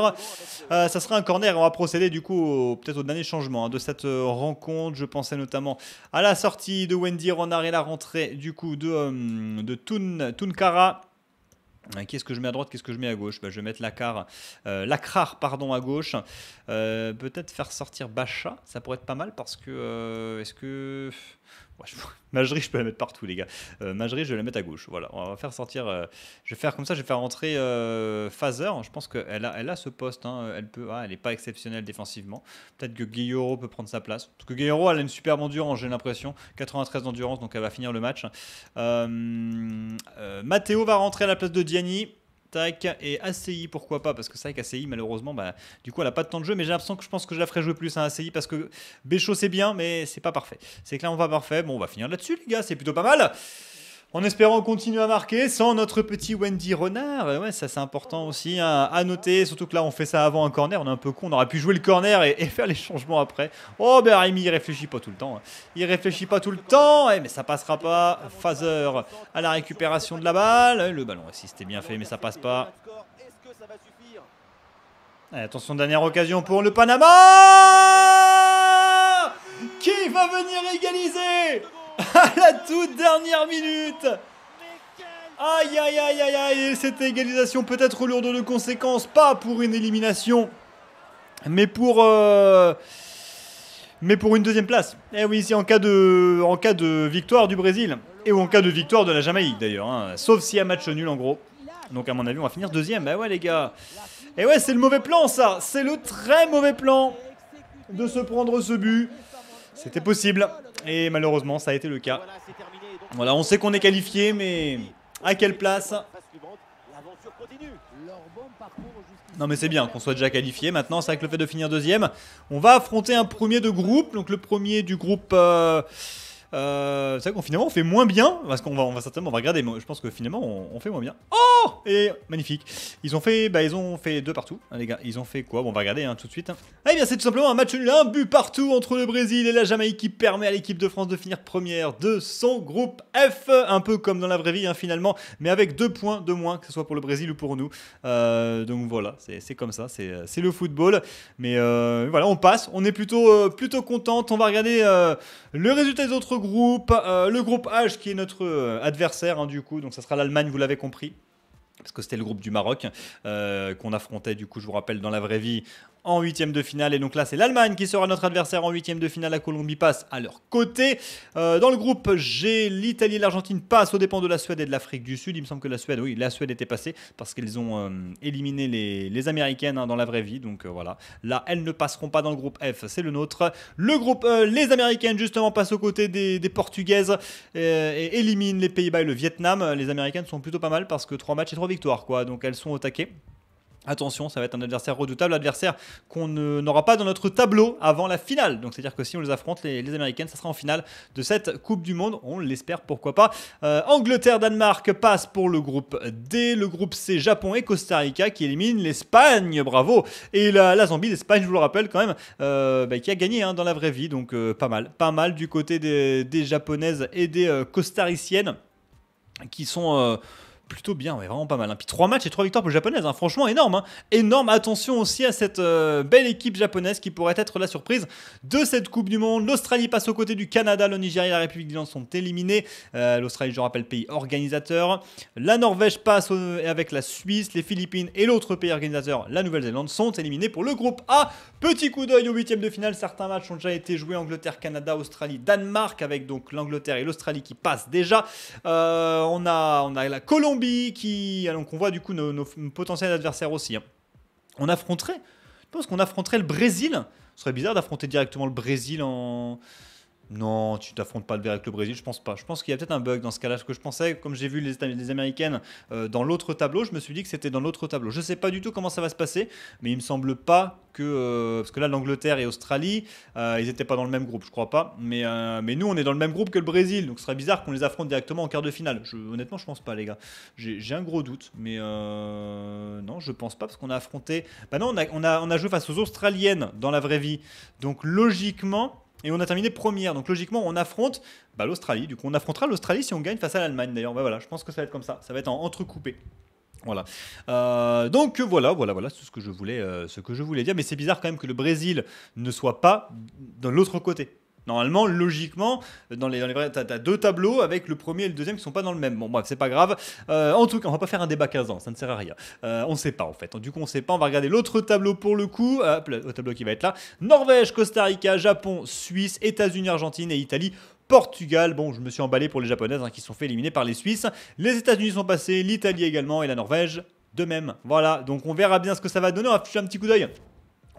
Euh, ça sera un corner. On va procéder du coup peut-être au dernier changement hein, de cette euh, rencontre. Je pensais notamment à la sortie de Wendy Renard et la rentrée du coup de, de Tunkara. Euh, qu'est-ce que je mets à droite, qu'est-ce que je mets à gauche bah, Je vais mettre Lacrar, euh, pardon, à gauche. Euh, peut-être faire sortir Bacha, ça pourrait être pas mal parce que... Est-ce que... Majerie je... peux la mettre partout, les gars. Euh, je vais la mettre à gauche. Voilà, on va faire sortir. Euh, je vais faire comme ça, je vais faire rentrer euh, Fazer. Je pense qu'elle a, elle a ce poste. Hein. Elle peut, ah, elle n'est pas exceptionnelle défensivement. Peut-être que Guillero peut prendre sa place. Parce que Guillero, elle a une superbe endurance, j'ai l'impression. 93 d'endurance, donc elle va finir le match. Euh, Matteo va rentrer à la place de Diani. Et ACI, pourquoi pas Parce que c'est vrai qu'ACI, malheureusement, bah, du coup, elle a pas de temps de jeu. Mais j'ai l'impression que je pense que je la ferais jouer plus à ACI parce que Bécho, c'est bien, mais c'est pas parfait. C'est clairement pas parfait. Bon, on va finir là-dessus, les gars. C'est plutôt pas mal en espérant continuer à marquer sans notre petit Wendy Renard. Ouais, ça c'est important aussi hein, à noter, surtout que là on fait ça avant un corner, on est un peu con, on aurait pu jouer le corner et, faire les changements après. Oh ben Rémi il réfléchit pas tout le temps, hein. il réfléchit pas tout le temps, eh, mais ça passera pas. Fazer à la récupération de la balle, eh, le ballon si c'était bien fait mais ça passe pas. Eh, attention, dernière occasion pour le Panama Qui va venir égaliser à la toute dernière minute Aïe aïe aïe aïe aïe Cette égalisation peut-être lourde de conséquences, pas pour une élimination, mais pour... Euh, mais pour une deuxième place. et eh oui, c'est en cas de, en cas de victoire du Brésil. Et ou en cas de victoire de la Jamaïque d'ailleurs. Hein. Sauf si un match nul en gros. Donc à mon avis, on va finir deuxième. Bah ouais les gars. Et eh ouais, c'est le mauvais plan ça. C'est le très mauvais plan de se prendre ce but. C'était possible. Et malheureusement, ça a été le cas. Voilà, on sait qu'on est qualifié, mais à quelle place non mais c'est bien qu'on soit déjà qualifié. Maintenant, c'est avec le fait de finir deuxième, on va affronter un premier de groupe. Donc le premier du groupe... Euh, euh, c'est vrai qu'on finalement on fait moins bien, parce qu'on va, on va certainement va regarder, mais je pense que finalement on, fait moins bien. Oh Et magnifique. Ils ont fait, bah, ils ont fait deux partout, hein, les gars. Ils ont fait quoi Bon, on va regarder hein, tout de suite. Hein. Eh bien, c'est tout simplement un match nul, un but partout entre le Brésil et la Jamaïque qui permet à l'équipe de France de finir première de son groupe F, un peu comme dans la vraie vie hein, finalement, mais avec deux points de moins, que ce soit pour le Brésil ou pour nous. Euh, donc voilà, c'est comme ça, c'est euh, le football. Mais voilà, on passe, on est plutôt, plutôt contente. On va regarder le résultat des autres groupes groupe. Euh, le groupe H qui est notre euh, adversaire hein, du coup, donc ça sera l'Allemagne, vous l'avez compris parce que c'était le groupe du Maroc euh, qu'on affrontait du coup je vous rappelle dans la vraie vie en huitième de finale. Et donc là, c'est l'Allemagne qui sera notre adversaire en huitième de finale. La Colombie passe à leur côté. Euh, dans le groupe G, l'Italie et l'Argentine passent aux dépens de la Suède et de l'Afrique du Sud. Il me semble que la Suède, oui, la Suède était passée parce qu'ils ont euh, éliminé les, Américaines hein, dans la vraie vie. Donc euh, voilà, là, elles ne passeront pas dans le groupe F, c'est le nôtre. Le groupe, les Américaines, justement, passent aux côtés des, des Portugaises et éliminent les Pays-Bas et le Vietnam. Les Américaines sont plutôt pas mal parce que trois matchs et trois victoires, quoi. Donc elles sont au taquet. Attention, ça va être un adversaire redoutable, adversaire qu'on n'aura pas dans notre tableau avant la finale. Donc c'est-à-dire que si on les affronte, les, Américaines, ça sera en finale de cette Coupe du Monde. On l'espère, pourquoi pas. Euh, Angleterre, Danemark passe pour le groupe D. Le groupe C, Japon et Costa Rica qui éliminent l'Espagne. Bravo. Et la, la Zambie, l'Espagne, je vous le rappelle quand même, euh, bah, qui a gagné hein, dans la vraie vie. Donc euh, pas mal, pas mal du côté des, Japonaises et des Costariciennes qui sont plutôt bien, mais vraiment pas mal. Hein. Puis 3 matchs et 3 victoires pour les Japonaises, hein. franchement énorme. Hein. Énorme, attention aussi à cette euh, belle équipe japonaise qui pourrait être la surprise de cette Coupe du Monde. L'Australie passe aux côtés du Canada, le Nigeria et la République du sont éliminés. Euh, L'Australie, je rappelle, pays organisateur. La Norvège passe avec la Suisse, les Philippines et l'autre pays organisateur, la Nouvelle-Zélande, sont éliminés pour le groupe A. Petit coup d'œil au huitième de finale, certains matchs ont déjà été joués, Angleterre, Canada, Australie, Danemark, avec donc l'Angleterre et l'Australie qui passent déjà. Euh, on, a, on la Colombie qui... alors ah, on voit du coup nos, potentiels adversaires aussi. Hein. On affronterait... Je pense qu'on affronterait le Brésil. Ce serait bizarre d'affronter directement le Brésil en... Non, tu t'affrontes pas le avec le Brésil, je pense pas. Je pense qu'il y a peut-être un bug dans ce cas-là. que je pensais, comme j'ai vu les, Américaines euh, dans l'autre tableau, je me suis dit que c'était dans l'autre tableau. Je sais pas du tout comment ça va se passer, mais il me semble pas que. Euh, parce que là, l'Angleterre et l'Australie, euh, ils n'étaient pas dans le même groupe, je crois pas. Mais, mais nous, on est dans le même groupe que le Brésil, donc ce serait bizarre qu'on les affronte directement en quart de finale. Je, honnêtement, je pense pas, les gars. J'ai un gros doute, mais non, je pense pas, parce qu'on a affronté. Bah non, on a, on a joué face aux Australiennes dans la vraie vie. Donc logiquement et on a terminé première. Donc logiquement, on affronte bah, l'Australie. Du coup, on affrontera l'Australie si on gagne face à l'Allemagne d'ailleurs. Bah, voilà, je pense que ça va être comme ça. Ça va être en entrecoupé. Voilà. Euh, donc voilà, voilà, voilà, c'est ce que je voulais, euh, ce que je voulais dire. Mais c'est bizarre quand même que le Brésil ne soit pas de l'autre côté. Normalement, logiquement, dans les, dans les t'as, deux tableaux avec le premier et le deuxième qui sont pas dans le même. Bon, bref, c'est pas grave. Euh, en tout cas, on va pas faire un débat 15 ans, ça ne sert à rien. Euh, on sait pas en fait. Du coup, on sait pas. On va regarder l'autre tableau pour le coup. Hop, le tableau qui va être là. Norvège, Costa Rica, Japon, Suisse, États-Unis, Argentine et Italie. Portugal, bon, je me suis emballé pour les Japonaises hein, qui sont fait éliminer par les Suisses. Les États-Unis sont passés, l'Italie également et la Norvège de même. Voilà, donc on verra bien ce que ça va donner. On va faire un petit coup d'œil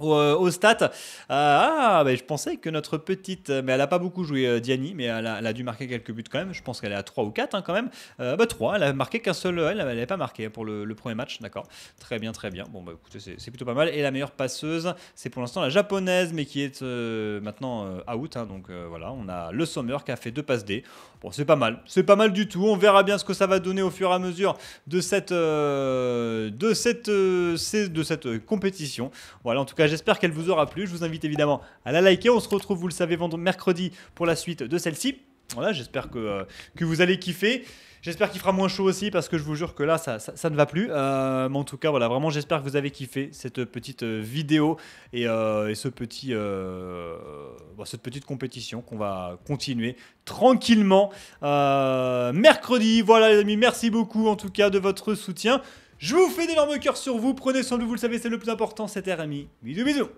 au, euh, euh, ah, bah, je pensais que notre petite, euh, mais elle n'a pas beaucoup joué Diani, mais elle a, dû marquer quelques buts quand même. Je pense qu'elle est à 3 ou 4 hein, quand même. 3, bah, elle a marqué qu'un seul, elle n'avait pas marqué pour le, premier match, d'accord. Très bien, très bien. Bon, bah écoutez, c'est plutôt pas mal. Et la meilleure passeuse, c'est pour l'instant la japonaise, mais qui est maintenant out. Hein. donc voilà, on a le Sommer qui a fait deux passes D. Bon, c'est pas mal, c'est pas mal du tout. On verra bien ce que ça va donner au fur et à mesure de cette, de cette, de cette compétition. Voilà, en tout cas j'espère qu'elle vous aura plu. Je vous invite évidemment à la liker. On se retrouve, vous le savez, vendredi mercredi pour la suite de celle-ci. Voilà, j'espère que, euh, que vous allez kiffer. J'espère qu'il fera moins chaud aussi parce que je vous jure que là, ça, ça, ne va plus. Euh, mais en tout cas, voilà, vraiment, j'espère que vous avez kiffé cette petite euh, vidéo et, ce petit, cette petite compétition qu'on va continuer tranquillement mercredi. Voilà, les amis, merci beaucoup en tout cas de votre soutien. Je vous fais d'énormes cœurs sur vous. Prenez soin de vous, vous le savez, c'est le plus important. C'était Rami. Bisous, bisous.